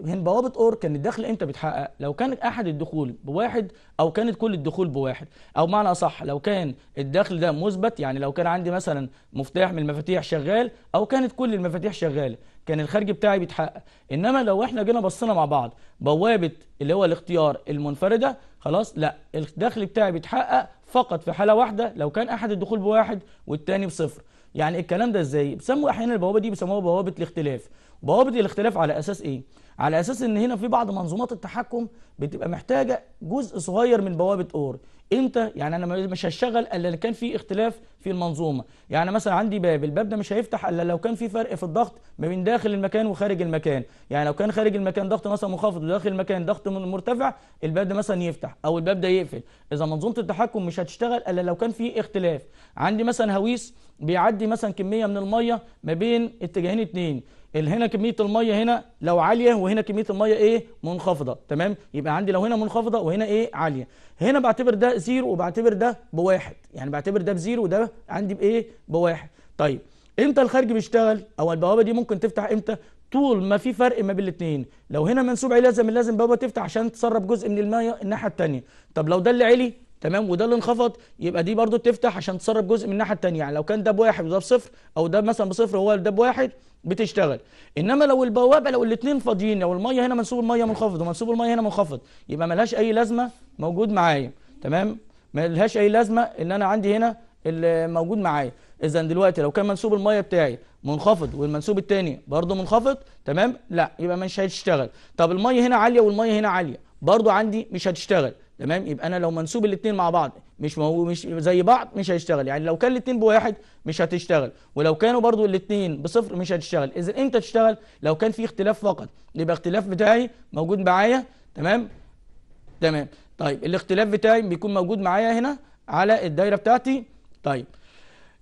هن بوابه اور كان الدخل امتى بيتحقق لو كان احد الدخول بواحد او كانت كل الدخول بواحد او معنى اصح لو كان الدخل ده مثبت يعني لو كان عندي مثلا مفتاح من المفاتيح شغال او كانت كل المفاتيح شغاله كان الخارج بتاعي بيتحقق انما لو احنا جينا بصينا مع بعض بوابه اللي هو الاختيار المنفرده خلاص لا الدخل بتاعي بيتحقق فقط في حاله واحده لو كان احد الدخول بواحد والتاني بصفر يعني الكلام ده ازاي بيسموا احيانا البوابه دي بيسموها بوابه الاختلاف بوابه الاختلاف على اساس ايه على اساس ان هنا في بعض منظومات التحكم بتبقى محتاجه جزء صغير من بوابه اور امتى يعني انا مش هشتغل الا لو كان في اختلاف في المنظومه يعني مثلا عندي باب الباب ده مش هيفتح الا لو كان في فرق في الضغط ما بين داخل المكان وخارج المكان يعني لو كان خارج المكان ضغط مثلا منخفض وداخل المكان ضغط مرتفع الباب ده مثلا يفتح او الباب ده يقفل اذا منظومه التحكم مش هتشتغل الا لو كان في اختلاف عندي مثلا هويس بيعدي مثلا كميه من الميه ما بين اتجاهين اتنين هنا كميه الميه هنا لو عاليه وهنا كميه الميه ايه منخفضه تمام يبقى عندي لو هنا منخفضه وهنا ايه عاليه هنا بعتبر ده زيرو وبعتبر ده بواحد يعني بعتبر ده بزيرو وده عندي بايه بواحد طيب امتى الخارج بيشتغل او البوابه دي ممكن تفتح امتى طول ما في فرق ما بين الاثنين لو هنا منسوب عليه لازم لازم بوابه تفتح عشان تسرب جزء من الميه الناحيه الثانيه طب لو ده اللي علي تمام وده اللي انخفض يبقى دي برضو تفتح عشان تسرب جزء من الناحيه الثانيه يعني لو كان ده بواحد وده بصفر او ده مثلا بصفر هو ده بواحد بتشتغل انما لو البوابه لو الاثنين فاضيين لو الميه هنا منسوب الميه منخفض ومنسوب الميه هنا منخفض يبقى ملهاش اي لازمه موجود معايا تمام ملهاش اي لازمه ان انا عندي هنا اللي موجود معايا اذا دلوقتي لو كان منسوب الميه بتاعي منخفض والمنسوب الثاني برضه منخفض تمام لا يبقى مش هتشتغل طب الميه هنا عاليه والميه هنا عاليه برضه عندي مش هتشتغل تمام يبقى انا لو منسوب الاثنين مع بعض مش مو مش زي بعض مش هيشتغل يعني لو كان الاثنين بواحد مش هتشتغل ولو كانوا برضو الاثنين بصفر مش هتشتغل اذا امتى تشتغل لو كان في اختلاف فقط يبقى اختلاف بتاعي موجود معايا تمام تمام طيب الاختلاف بتاعي بيكون موجود معايا هنا على الدايره بتاعتي طيب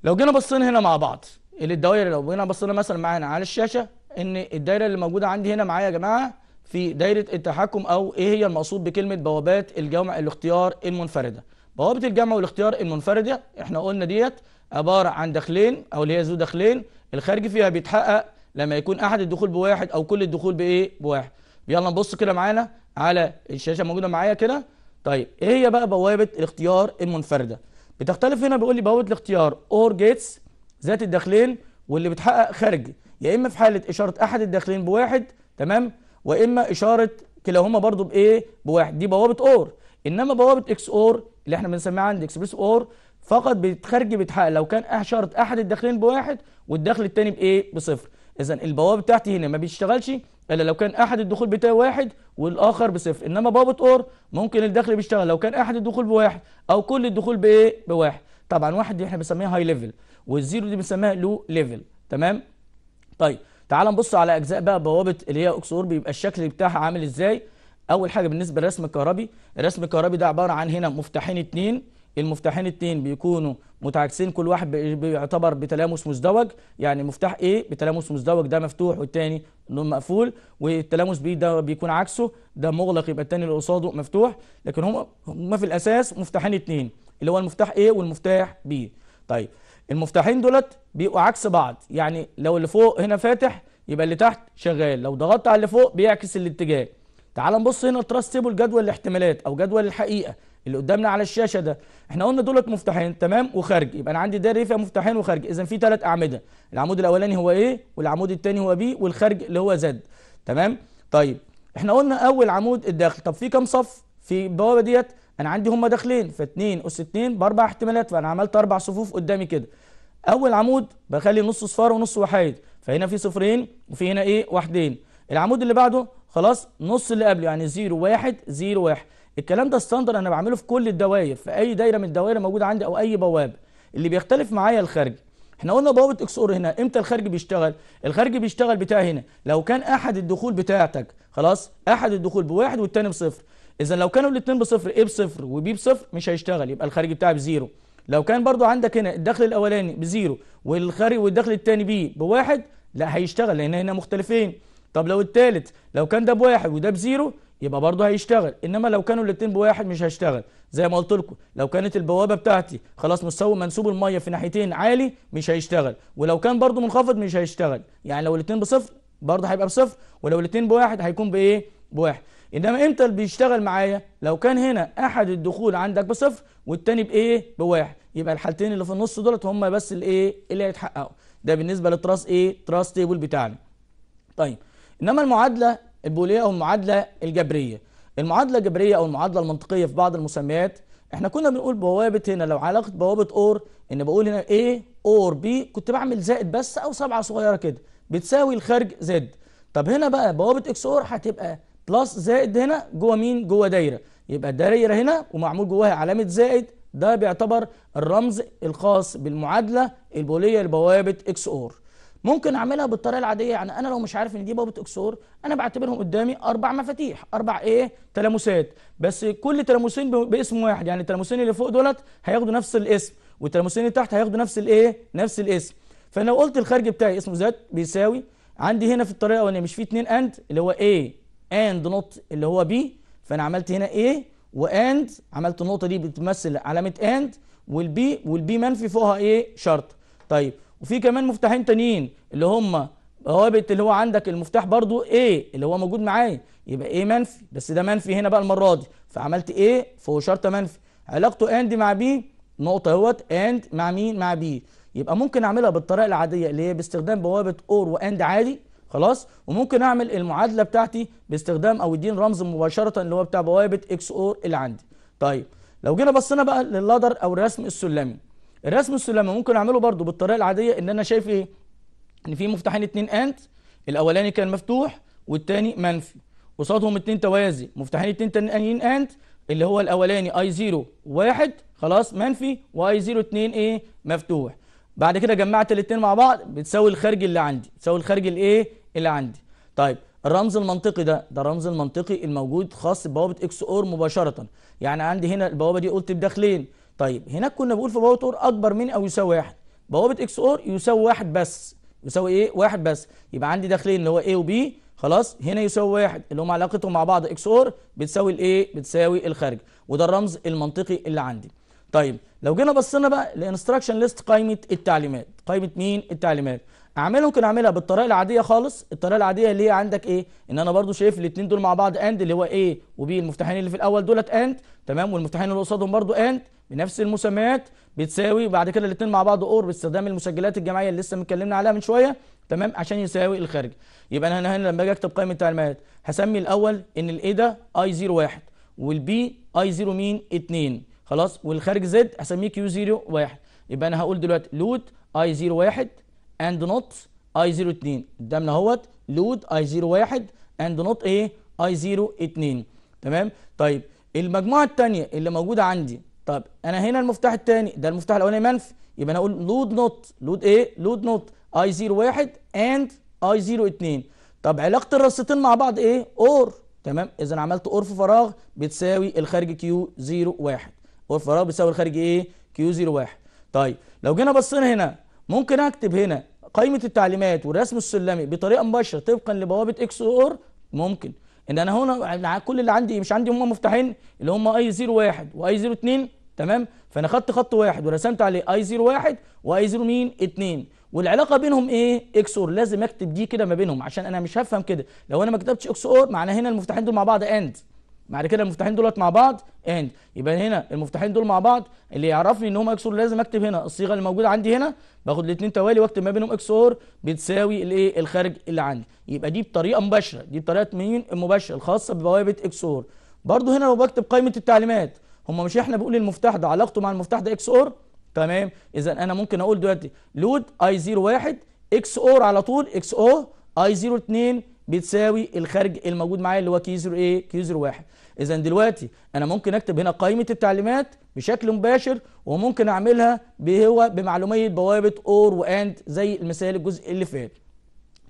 لو جينا بصينا هنا مع بعض الدايره لو جينا بصينا مثلا معانا على الشاشه ان الدايره اللي موجوده عندي هنا معايا يا جماعه في دايرة التحكم أو إيه هي المقصود بكلمة بوابات الجمع الاختيار المنفردة بوابة الجمع والاختيار المنفردة إحنا قلنا ديت عبارة عن دخلين أو اللي هي ذو دخلين الخارج فيها بيتحقق لما يكون أحد الدخول بواحد أو كل الدخول بإيه بواحد يلا نبص كده معانا على الشاشة موجودة معايا كده طيب إيه هي بقى بوابة الاختيار المنفردة بتختلف هنا بيقول لي بوابة الاختيار أور جيتس ذات الدخلين واللي بتحقق خارج يا إما في حالة إشارة أحد الدخلين بواحد تمام واما اشاره كلاهما برضو بايه بواحد دي بوابه اور انما بوابه اكس اور اللي احنا بنسميها عند اكسبريس اور فقط بتخرج بتحقق لو كان اشاره احد الداخلين بواحد والدخل الثاني بايه بصفر اذا البوابه بتاعتي هنا ما بيشتغلش الا لو كان احد الدخول بتاعي واحد والاخر بصفر انما بوابه اور ممكن الدخل بيشتغل لو كان احد الدخول بواحد او كل الدخول بايه بواحد طبعا واحد دي احنا بنسميها هاي ليفل والزيرو دي بنسميها لو ليفل تمام طيب تعال نبص على اجزاء بقى بوابه اللي هي اكسور بيبقى الشكل بتاعها عامل ازاي اول حاجه بالنسبه للرسم الكهربي الرسم الكهربي ده عباره عن هنا مفتاحين اتنين المفتاحين اتنين بيكونوا متعاكسين كل واحد بيعتبر بتلامس مزدوج يعني مفتاح A بتلامس مزدوج ده مفتوح والتاني مقفول والتلامس B ده بيكون عكسه ده مغلق يبقى التاني اللي قصاده مفتوح لكن هما هما في الاساس مفتاحين اتنين اللي هو المفتاح A والمفتاح B طيب المفتاحين دولت بيبقوا عكس بعض يعني لو اللي فوق هنا فاتح يبقى اللي تحت شغال لو ضغطت على اللي فوق بيعكس الاتجاه تعال نبص هنا تراست تيبل جدول الاحتمالات او جدول الحقيقه اللي قدامنا على الشاشه ده احنا قلنا دولت مفتاحين تمام وخارج يبقى انا عندي دايره فيها مفتاحين وخارج اذا في ثلاث اعمده العمود الاولاني هو ايه والعمود الثاني هو بي والخارج اللي هو زد تمام طيب احنا قلنا اول عمود الداخل طب في كام صف في البوابه ديت انا عندي هم داخلين 2 اس 2 باربع احتمالات فانا عملت اربع صفوف قدامي كده اول عمود بخلي نص صفار ونص وحيد فهنا في صفرين وفي هنا ايه واحدين العمود اللي بعده خلاص نص اللي قبله يعني 0 1 0 1 الكلام ده ستاندر انا بعمله في كل الدوائر في اي دايره من الدوائر موجوده عندي او اي بوابه اللي بيختلف معايا الخارج احنا قلنا بوابه اكس اور هنا امتى الخارج بيشتغل الخارج بيشتغل بتاع هنا لو كان احد الدخول بتاعتك خلاص احد الدخول بواحد والتاني بصفر اذا لو كانوا الاثنين بصفر ايه بصفر وبي بصفر مش هيشتغل يبقى الخارجي بتاعي بزيرو لو كان برضو عندك هنا الدخل الاولاني بزيرو والخارج والدخل الثاني بي بواحد لا هيشتغل لان هنا مختلفين طب لو الثالث لو كان ده بواحد وده بزيرو يبقى برضو هيشتغل انما لو كانوا الاثنين بواحد مش هيشتغل زي ما قلت لكم لو كانت البوابه بتاعتي خلاص مستوى منسوب الميه في ناحيتين عالي مش هيشتغل ولو كان برضو منخفض مش هيشتغل يعني لو الاثنين بصفر برضو هيبقى بصفر ولو الاثنين بواحد هيكون بايه بواحد انما امتى اللي بيشتغل معايا لو كان هنا احد الدخول عندك بصفر والتاني بايه بواحد يبقى الحالتين اللي في النص دولت هم بس الايه اللي هيتحققوا ده بالنسبه للتراس ايه تراس تيبل بتاعنا طيب انما المعادله البوليه او المعادله الجبريه المعادله الجبريه او المعادله المنطقيه في بعض المسميات احنا كنا بنقول بوابه هنا لو علاقه بوابه اور ان بقول هنا ايه اور بي كنت بعمل زائد بس او سبعه صغيره كده بتساوي الخارج زد طب هنا بقى بوابه اكس اور هتبقى بلس زائد هنا جوه مين جوه دايره يبقى الدايره هنا ومعمول جواها علامه زائد ده بيعتبر الرمز الخاص بالمعادله البوليه لبوابه اكس اور ممكن اعملها بالطريقه العاديه يعني انا لو مش عارف ان دي بوابه اكس اور انا بعتبرهم قدامي اربع مفاتيح اربع ايه تلامسات بس كل تلامسين باسم واحد يعني التلامسين اللي فوق دولت هياخدوا نفس الاسم والتلامسين اللي تحت هياخدوا نفس الايه نفس الاسم فانا لو قلت الخارج بتاعي اسمه زاد بيساوي عندي هنا في الطريقه الاولانيه مش في اتنين اند اللي هو ايه اند نوت اللي هو بي فانا عملت هنا ايه واند عملت النقطه دي بتمثل علامه اند والبي والبي منفي فوقها ايه شرط طيب وفي كمان مفتاحين تانيين اللي هم روابط اللي هو عندك المفتاح برضو ايه اللي هو موجود معايا يبقى ايه منفي بس ده منفي هنا بقى المره دي فعملت ايه فوق شرطه منفي علاقته اند مع بي نقطه اهوت اند مع مين مع بي يبقى ممكن اعملها بالطريقه العاديه اللي هي باستخدام بوابه اور واند عادي خلاص وممكن اعمل المعادله بتاعتي باستخدام او الدين رمز مباشره اللي هو بتاع بوابه اكس اور اللي عندي طيب لو جينا بصينا بقى للادر او الرسم السلمي الرسم السلمي ممكن اعمله برده بالطريقه العاديه ان انا شايف ايه ان في مفتاحين اتنين انت الاولاني كان مفتوح والتاني منفي قصادهم اتنين توازي مفتاحين اتنين تانيين انت اللي هو الاولاني اي 0 واحد خلاص منفي واي 0 2 ايه مفتوح بعد كده جمعت الاثنين مع بعض بتساوي الخارج اللي عندي بتساوي الخارج الايه اللي عندي طيب الرمز المنطقي ده ده الرمز المنطقي الموجود خاص ببوابه اكس اور مباشره يعني عندي هنا البوابه دي قلت بداخلين طيب هناك كنا بنقول في بوابه اور اكبر من او يساوي واحد بوابه اكس اور يساوي واحد بس يساوي ايه واحد بس يبقى عندي داخلين اللي هو ايه وبي خلاص هنا يساوي واحد اللي هم علاقتهم مع بعض اكس اور بتساوي الايه بتساوي الخارج وده الرمز المنطقي اللي عندي طيب لو جينا بصينا بقى الانستراكشن ليست قائمه التعليمات قائمه مين التعليمات اعملهم ممكن اعملها بالطريقه العاديه خالص الطريقه العاديه اللي هي عندك ايه ان انا برضو شايف الاثنين دول مع بعض اند اللي هو ايه وبي المفتاحين اللي في الاول دولت اند تمام والمفتاحين اللي قصادهم برضو اند بنفس المسميات بتساوي بعد كده الاثنين مع بعض اور باستخدام المسجلات الجماعيه اللي لسه متكلمنا عليها من شويه تمام عشان يساوي الخارج يبقى انا هنا لما اجي اكتب قائمه التعليمات هسمي الاول ان الاي ده اي 0 1 والبي اي 0 مين 2 خلاص والخارج زد هسميه كيو 0 1 يبقى انا هقول دلوقتي لود اي 0 1 اند نوت اي 02 قدامنا اهوت لود اي 01 اند نوت ايه اي 02 تمام طيب المجموعه الثانيه اللي موجوده عندي طب انا هنا المفتاح الثاني ده المفتاح الاولاني منفي يبقى انا اقول لود نوت لود ايه لود نوت اي 01 اند اي 02 طب علاقه الرصتين مع بعض ايه اور تمام اذا عملت اور في فراغ بتساوي الخارج كيو 01 اور في فراغ بتساوي الخارج ايه كيو 01 طيب لو جينا بصينا هنا ممكن اكتب هنا قائمه التعليمات والرسم السلمي بطريقه مباشره طبقا لبوابه اكس اور ممكن ان انا هنا كل اللي عندي مش عندي هم مفتاحين اللي هم اي واحد واي 02 تمام فانا خدت خط واحد ورسمت عليه اي واحد واي 0 مين 2 والعلاقه بينهم ايه اكس اور لازم اكتب دي كده ما بينهم عشان انا مش هفهم كده لو انا ما كتبتش اكس اور معناه هنا المفتاحين دول مع بعض اند بعد كده المفتاحين دولت مع بعض اند يبقى هنا المفتاحين دول مع بعض اللي يعرفني ان هم اكس اور لازم اكتب هنا الصيغه اللي موجوده عندي هنا باخد الاثنين توالي واكتب ما بينهم اكس اور بتساوي الايه الخارج اللي عندي يبقى دي بطريقه مباشره دي بطريقه مين المباشره الخاصه ببوابه اكس اور برده هنا لو بكتب قائمه التعليمات هم مش احنا بنقول المفتاح ده علاقته مع المفتاح ده اكس اور تمام اذا انا ممكن اقول دلوقتي لود اي 0 1 اكس اور على طول اكس او اي 0 2 بتساوي الخارج الموجود معايا اللي هو كيزر ايه كيزر واحد اذا دلوقتي انا ممكن اكتب هنا قائمه التعليمات بشكل مباشر وممكن اعملها هو بمعلوميه بوابه اور واند زي المثال الجزء اللي فات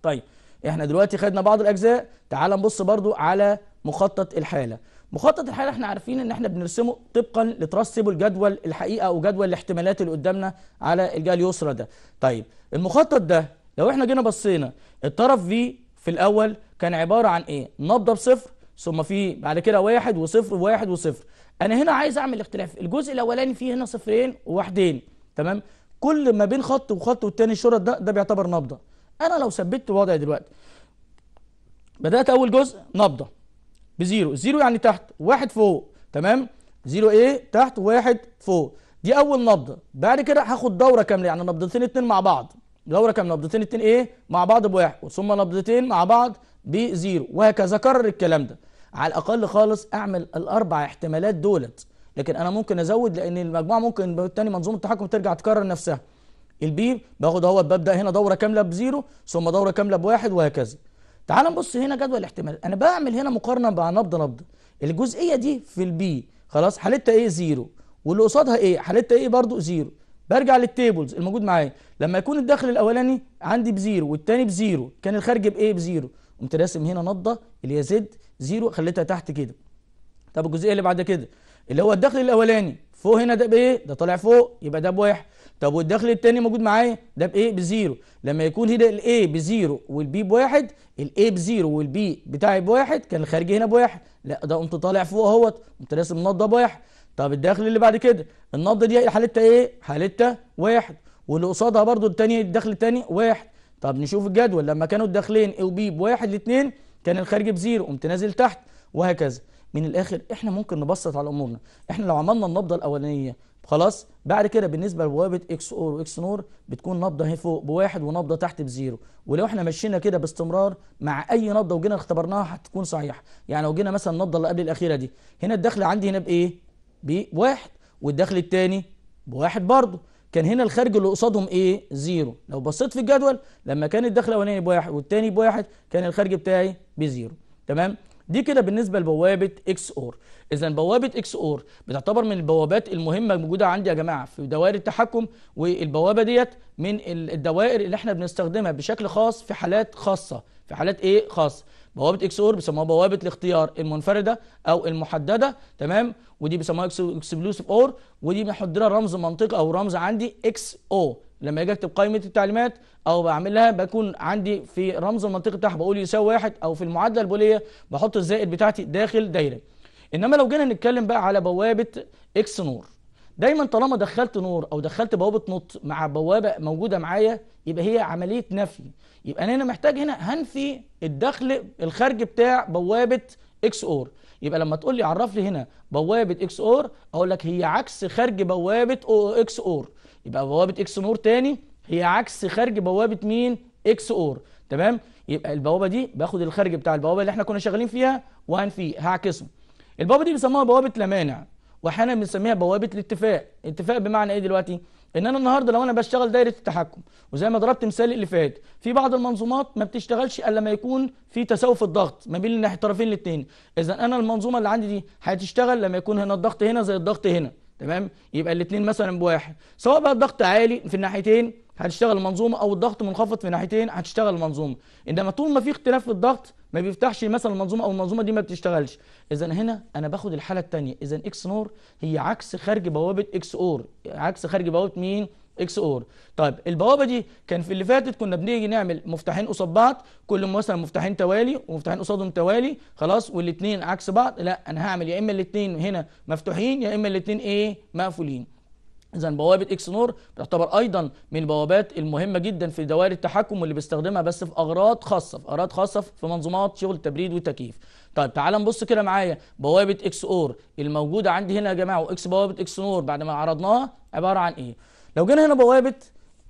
طيب احنا دلوقتي خدنا بعض الاجزاء تعال نبص برضو على مخطط الحاله مخطط الحاله احنا عارفين ان احنا بنرسمه طبقا لترسب الجدول الحقيقه او جدول الاحتمالات اللي قدامنا على الجهه اليسرى ده طيب المخطط ده لو احنا جينا بصينا الطرف في في الاول كان عباره عن ايه نبضه بصفر ثم في بعد كده واحد وصفر وواحد وصفر انا هنا عايز اعمل اختلاف الجزء الاولاني فيه هنا صفرين وواحدين تمام كل ما بين خط وخط والتاني الشرط ده ده بيعتبر نبضه انا لو ثبت وضعي دلوقتي بدات اول جزء نبضه بزيرو زيرو يعني تحت واحد فوق تمام زيرو ايه تحت واحد فوق دي اول نبضه بعد كده هاخد دوره كامله يعني نبضتين اتنين مع بعض دوره كام نبضتين اتنين ايه مع بعض بواحد ثم نبضتين مع بعض بزيرو وهكذا كرر الكلام ده على الاقل خالص اعمل الاربع احتمالات دولت لكن انا ممكن ازود لان المجموعه ممكن بالتاني منظومه التحكم ترجع تكرر نفسها البي باخد اهوت ببدا هنا دوره كامله بزيرو ثم دوره كامله بواحد وهكذا تعال نبص هنا جدول الاحتمال انا بعمل هنا مقارنه مع نبض نبض الجزئيه دي في البي خلاص حالتها ايه زيرو واللي قصادها ايه حالتها ايه برضو زيرو برجع للتيبلز الموجود معايا لما يكون الدخل الاولاني عندي بزيرو والتاني بزيرو كان الخارج بايه بزيرو قمت راسم هنا نضه اللي هي زد زيرو خليتها تحت كده طب الجزئيه اللي بعد كده اللي هو الدخل الاولاني فوق هنا ده بايه ده طالع فوق يبقى ده بواحد طب والدخل التاني موجود معايا ده بايه بزيرو لما يكون هنا الاي بزيرو والبي بواحد الاي بزيرو والبي بتاعي بواحد كان الخارج هنا بواحد لا ده قمت طالع فوق اهوت قمت راسم نضه بواحد طب الدخل اللي بعد كده النضه دي حالتها ايه حالتها واحد واللي قصادها برضو الثانيه الدخل الثاني واحد طب نشوف الجدول لما كانوا الدخلين او بي بواحد لاتنين كان الخارج بزيرو قمت نازل تحت وهكذا من الاخر احنا ممكن نبسط على امورنا احنا لو عملنا النبضه الاولانيه خلاص بعد كده بالنسبه لبوابه اكس اور واكس نور بتكون نبضه هي فوق بواحد ونبضه تحت بزيرو ولو احنا مشينا كده باستمرار مع اي نبضه وجينا اختبرناها هتكون صحيحه يعني لو جينا مثلا النبضه اللي قبل الاخيره دي هنا الدخل عندي هنا بايه بواحد والدخل الثاني بواحد برضه كان هنا الخارج اللي قصادهم ايه زيرو لو بصيت في الجدول لما كان الدخل الاولاني بواحد والتاني بواحد كان الخارج بتاعي بزيرو تمام دي كده بالنسبه لبوابه اكس اور اذا بوابه اكس اور بتعتبر من البوابات المهمه الموجوده عندي يا جماعه في دوائر التحكم والبوابه ديت من الدوائر اللي احنا بنستخدمها بشكل خاص في حالات خاصه في حالات ايه خاصه بوابه اكس اور بيسموها بوابه الاختيار المنفرده او المحدده تمام ودي بيسموها اكسبلوسيف اور ودي بنحط لها رمز منطقي او رمز عندي اكس او لما اجي اكتب قائمه التعليمات او بعملها بكون عندي في رمز المنطقي بتاعها بقول يساوي واحد او في المعادله البوليه بحط الزائد بتاعتي داخل دايره انما لو جينا نتكلم بقى على بوابه اكس نور دايما طالما دخلت نور او دخلت بوابه نط مع بوابه موجوده معايا يبقى هي عمليه نفي يبقى انا هنا محتاج هنا هنفي الدخل الخارج بتاع بوابه اكس اور يبقى لما تقول لي عرف لي هنا بوابه اكس اور اقول لك هي عكس خارج بوابه او اكس اور يبقى بوابه اكس نور تاني هي عكس خارج بوابه مين اكس اور تمام يبقى البوابه دي باخد الخارج بتاع البوابه اللي احنا كنا شغالين فيها وهنفي هعكسه البوابه دي بيسموها بوابه لا مانع واحيانا بنسميها بوابه الاتفاق اتفاق بمعنى ايه دلوقتي ان انا النهارده لو انا بشتغل دايره التحكم وزي ما ضربت مثال اللي فات في بعض المنظومات ما بتشتغلش الا لما يكون في تساوي في الضغط ما بين الطرفين الاثنين اذا انا المنظومه اللي عندي دي هتشتغل لما يكون هنا الضغط هنا زي الضغط هنا تمام يبقى الاثنين مثلا بواحد سواء بقى الضغط عالي في الناحيتين هتشتغل المنظومه او الضغط منخفض في ناحيتين هتشتغل المنظومه انما طول ما في اختلاف في الضغط ما بيفتحش مثلا المنظومه او المنظومه دي ما بتشتغلش اذا هنا انا باخد الحاله الثانيه اذا اكس نور هي عكس خارج بوابه اكس اور عكس خارج بوابه مين اكس اور طيب البوابه دي كان في اللي فاتت كنا بنيجي نعمل مفتاحين قصاد بعض كل مثلا مفتاحين توالي ومفتاحين قصادهم توالي خلاص والاثنين عكس بعض لا انا هعمل يا اما الاثنين هنا مفتوحين يا اما الاثنين ايه مقفولين اذا بوابه اكس نور تعتبر ايضا من البوابات المهمه جدا في دوائر التحكم واللي بيستخدمها بس في اغراض خاصه في اغراض خاصه في منظومات شغل تبريد وتكييف طيب تعال نبص كده معايا بوابه اكس اور الموجوده عندي هنا يا جماعه واكس بوابه اكس نور بعد ما عرضناها عباره عن ايه لو جينا هنا بوابه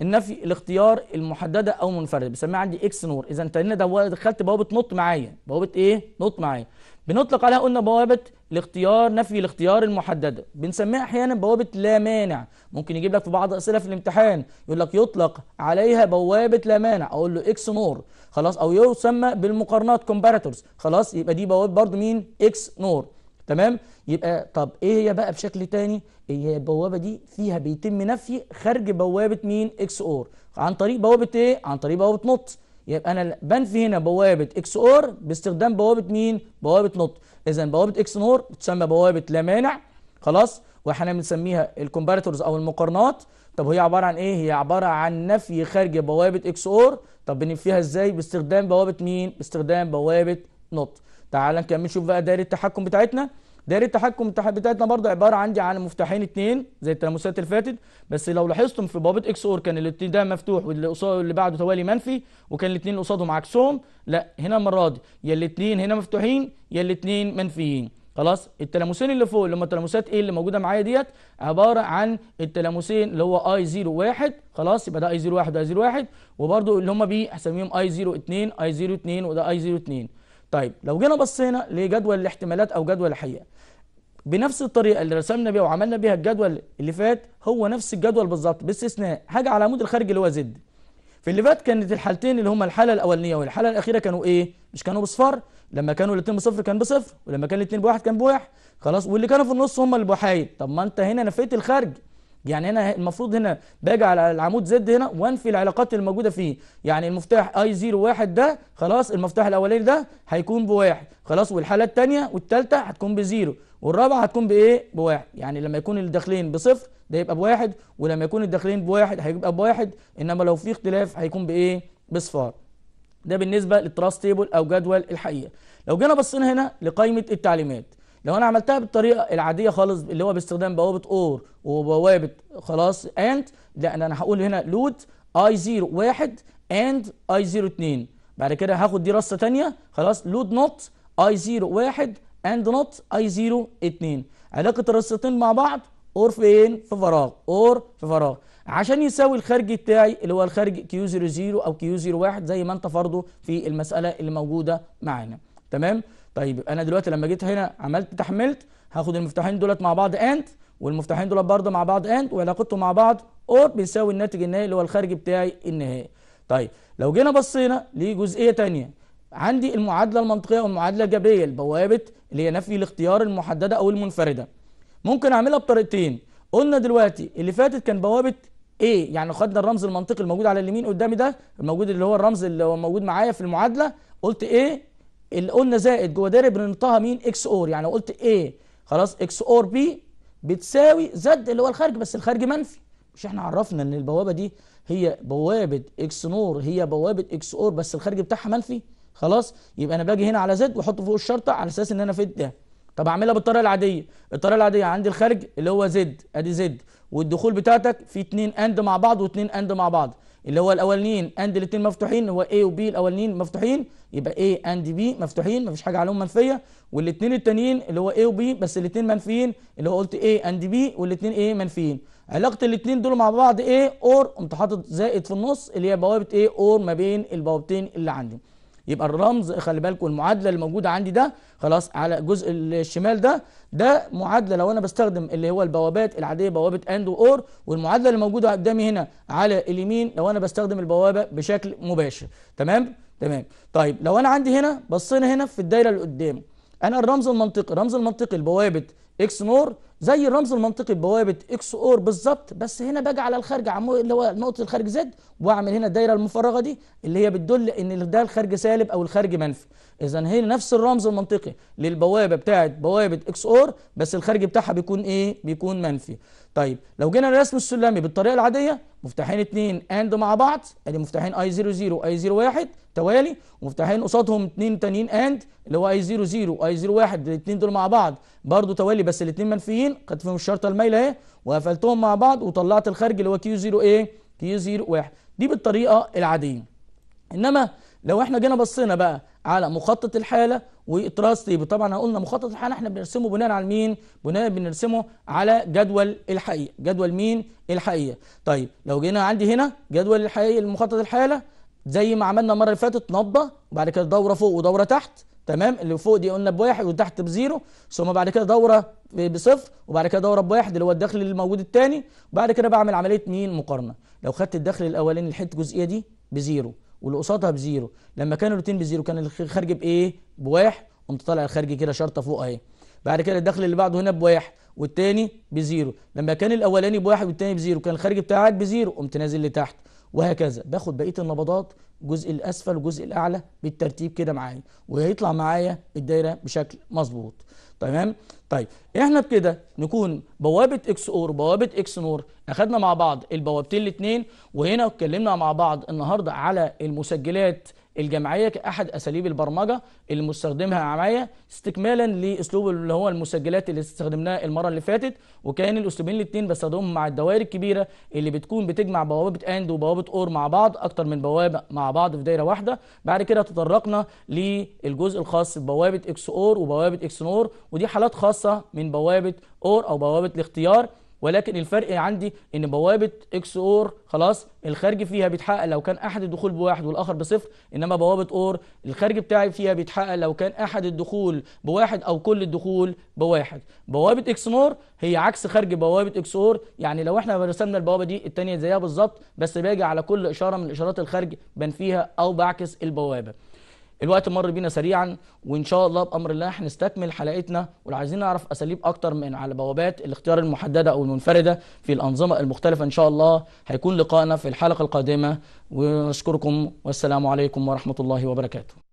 النفي الاختيار المحدده او منفرده بسميها عندي اكس نور اذا انت هنا دخلت بوابه نط معايا بوابه ايه نط معايا بنطلق عليها قلنا بوابة الاختيار نفي الاختيار المحددة بنسميها أحيانا بوابة لا مانع ممكن يجيب لك في بعض أسئلة في الامتحان يقول لك يطلق عليها بوابة لا مانع أقول له إكس نور خلاص أو يسمى بالمقارنات كومباراتورز خلاص يبقى دي بوابة برضو مين إكس نور تمام يبقى طب ايه هي بقى بشكل تاني إيه هي البوابه دي فيها بيتم نفي خارج بوابه مين اكس اور عن طريق بوابه ايه عن طريق بوابه نوت يبقى انا بنفي هنا بوابه اكس اور باستخدام بوابه مين بوابه نط اذا بوابه اكس نور بتسمى بوابه لا مانع خلاص واحنا بنسميها الكومباريتورز او المقارنات طب هي عباره عن ايه هي عباره عن نفي خارج بوابه اكس اور طب بنفيها ازاي باستخدام بوابه مين باستخدام بوابه نط تعال نكمل نشوف بقى دايره التحكم بتاعتنا دايره التحكم بتاعتنا برضه عباره عندي عن مفتاحين اثنين زي التلامسات اللي فاتت بس لو لاحظتم في بابط اكس اور كان الاثنين ده مفتوح واللي قصاده اللي بعده توالي منفي وكان الاثنين اللي قصادهم عكسهم لا هنا المره دي يا الاثنين هنا مفتوحين يا الاثنين منفيين خلاص التلامسين اللي فوق اللي هم التلامسات ايه اللي موجوده معايا ديت عباره عن التلامسين اللي هو اي 0 1 خلاص يبقى ده اي 0 1 ده اي 0 1 وبرده اللي هم بي هسميهم اي 0 2 اي 0 2 وده اي 0 2 طيب لو جينا بصينا لجدول الاحتمالات او جدول الحقيقه بنفس الطريقه اللي رسمنا بيها وعملنا بيها الجدول اللي فات هو نفس الجدول بالظبط باستثناء حاجه على العمود الخارجي اللي هو زد في اللي فات كانت الحالتين اللي هما الحاله الاولانيه والحاله الاخيره كانوا ايه مش كانوا بصفر لما كانوا الاثنين بصفر كان بصفر ولما كان الاثنين بواحد كان بواحد خلاص واللي كانوا في النص هما اللي طب ما انت هنا نفيت الخارج يعني انا المفروض هنا باجي على العمود زد هنا وانفي العلاقات اللي موجوده فيه يعني المفتاح اي 0 1 ده خلاص المفتاح الاولاني ده هيكون بواحد خلاص والحاله الثانيه والثالثه هتكون بزيرو والرابعه هتكون بايه بواحد يعني لما يكون الداخلين بصفر ده يبقى بواحد ولما يكون الداخلين بواحد هيبقى بواحد انما لو في اختلاف هيكون بايه بصفار ده بالنسبه للتراست تيبل او جدول الحقيقه لو جينا بصينا هنا لقائمه التعليمات لو انا عملتها بالطريقه العاديه خالص اللي هو باستخدام بوابه اور وبوابه خلاص اند لا انا هقول هنا لود اي 0 1 اند اي 0 2 بعد كده هاخد دي رصه ثانيه خلاص لود نوت اي 0 1 اند نوت اي 0 2 علاقه الرصتين مع بعض اور فين في فراغ اور في فراغ عشان يساوي الخارجي بتاعي اللي هو الخارج كيو 00 او كيو 01 زي ما انت فرضه في المساله اللي موجوده معانا تمام طيب انا دلوقتي لما جيت هنا عملت تحملت هاخد المفتاحين دولت مع بعض اند والمفتاحين دولت برضه مع بعض اند وعلاقتهم مع بعض اور بيساوي الناتج النهائي اللي هو الخارجي بتاعي النهائي طيب لو جينا بصينا لجزئيه ثانيه عندي المعادله المنطقيه والمعادله الجبريه البوابه اللي هي نفي الاختيار المحدده او المنفرده ممكن اعملها بطريقتين قلنا دلوقتي اللي فاتت كان بوابه ايه يعني خدنا الرمز المنطقي الموجود على اليمين قدامي ده الموجود اللي هو الرمز اللي هو موجود معايا في المعادله قلت ايه اللي قلنا زائد جوه دايره بننطها مين اكس اور يعني لو قلت ايه خلاص اكس اور بي بتساوي زد اللي هو الخارج بس الخارج منفي مش احنا عرفنا ان البوابه دي هي بوابه اكس نور هي بوابه اكس اور بس الخارج بتاعها منفي خلاص يبقى انا باجي هنا على زد واحط فوق الشرطه على اساس ان انا فيت ده طب اعملها بالطريقه العاديه الطريقه العاديه عندي الخارج اللي هو زد ادي زد والدخول بتاعتك في اتنين اند مع بعض واتنين اند مع بعض اللي هو الاولانيين اند الاثنين مفتوحين هو و وبي الاولانيين مفتوحين يبقى A اند بي مفتوحين مفيش حاجه عليهم منفيه والاثنين التانيين اللي هو و وبي بس الاثنين منفيين اللي هو قلت A اند بي والاثنين ايه منفيين علاقه الاثنين دول مع بعض ايه اور قمت حاطط زائد في النص اللي هي بوابه ايه اور ما بين البوابتين اللي عندي يبقى الرمز خلي بالكم المعادله اللي موجوده عندي ده خلاص على الجزء الشمال ده ده معادله لو انا بستخدم اللي هو البوابات العاديه بوابه اند اور والمعادله اللي موجوده قدامي هنا على اليمين لو انا بستخدم البوابه بشكل مباشر تمام تمام طيب لو انا عندي هنا بصينا هنا في الدايره اللي قدام انا الرمز المنطقي الرمز المنطقي لبوابه اكس نور زي الرمز المنطقي بوابه اكس اور بالظبط بس هنا باجي على الخارج عمو اللي هو نقطه الخارج زد واعمل هنا الدايره المفرغه دي اللي هي بتدل ان ده الخارج سالب او الخارج منفي اذا هي نفس الرمز المنطقي للبوابه بتاعه بوابه اكس اور بس الخارج بتاعها بيكون ايه بيكون منفي طيب لو جينا للرسم السلمي بالطريقه العاديه مفتاحين اتنين اند مع بعض ادي يعني مفتاحين اي 0 0 اي 0 1 توالي ومفتاحين قصادهم اتنين تانيين اند اللي هو اي 0 0 اي 0 1 الاتنين دول مع بعض برضو توالي بس الاتنين منفيين خدت فيهم الشرطه المايله اهي وقفلتهم مع بعض وطلعت الخارج اللي هو كيو 0 ايه كيو 0 1 دي بالطريقه العاديه انما لو احنا جينا بصينا بقى على مخطط الحاله وتراست طيب طبعا قلنا مخطط الحاله احنا بنرسمه بناء على مين بناء بنرسمه على جدول الحقيقه جدول مين الحقيقه طيب لو جينا عندي هنا جدول الحقيقه المخطط الحاله زي ما عملنا المره اللي فاتت نبضه وبعد كده دوره فوق ودوره تحت تمام اللي فوق دي قلنا بواحد وتحت بزيرو ثم بعد كده دوره بصفر وبعد كده دوره بواحد اللي هو الدخل الموجود الثاني وبعد كده بعمل عمليه مين مقارنه لو خدت الدخل الاولاني الحتة الجزئيه دي بزيرو واللي قصادها بزيرو لما كان الروتين بزيرو كان الخارج بايه بواحد قمت طالع الخارج كده شرطه فوق اهي بعد كده الدخل اللي بعده هنا بواحد والتاني بزيرو لما كان الاولاني بواحد والتاني بزيرو كان الخارج بتاعك بزيرو قمت نازل لتحت وهكذا باخد بقيه النبضات جزء الاسفل وجزء الاعلى بالترتيب كده معايا وهيطلع معايا الدايره بشكل مظبوط تمام طيب احنا بكده نكون بوابه اكس اور بوابه اكس نور اخدنا مع بعض البوابتين الاثنين وهنا اتكلمنا مع بعض النهارده على المسجلات الجمعيه كاحد اساليب البرمجه اللي مستخدمها معايا استكمالا لاسلوب اللي هو المسجلات اللي استخدمناها المره اللي فاتت وكان الاسلوبين الاثنين بستخدمهم مع الدوائر الكبيره اللي بتكون بتجمع بوابه اند وبوابه اور مع بعض اكتر من بوابه مع بعض في دايره واحده بعد كده تطرقنا للجزء الخاص ببوابه اكس اور وبوابه اكس نور ودي حالات خاصه من بوابه اور او بوابه الاختيار ولكن الفرق عندي ان بوابه اكس اور خلاص الخارج فيها بيتحقق لو كان احد الدخول بواحد والاخر بصفر انما بوابه اور الخارج بتاعي فيها بيتحقق لو كان احد الدخول بواحد او كل الدخول بواحد بوابه اكس نور هي عكس خارج بوابه اكس اور يعني لو احنا رسمنا البوابه دي الثانيه زيها بالظبط بس باجي على كل اشاره من اشارات الخارج بنفيها او بعكس البوابه الوقت مر بينا سريعا وان شاء الله بامر الله هنستكمل حلقتنا ولو عايزين نعرف اساليب اكتر من على بوابات الاختيار المحدده او المنفرده في الانظمه المختلفه ان شاء الله هيكون لقائنا في الحلقه القادمه ونشكركم والسلام عليكم ورحمه الله وبركاته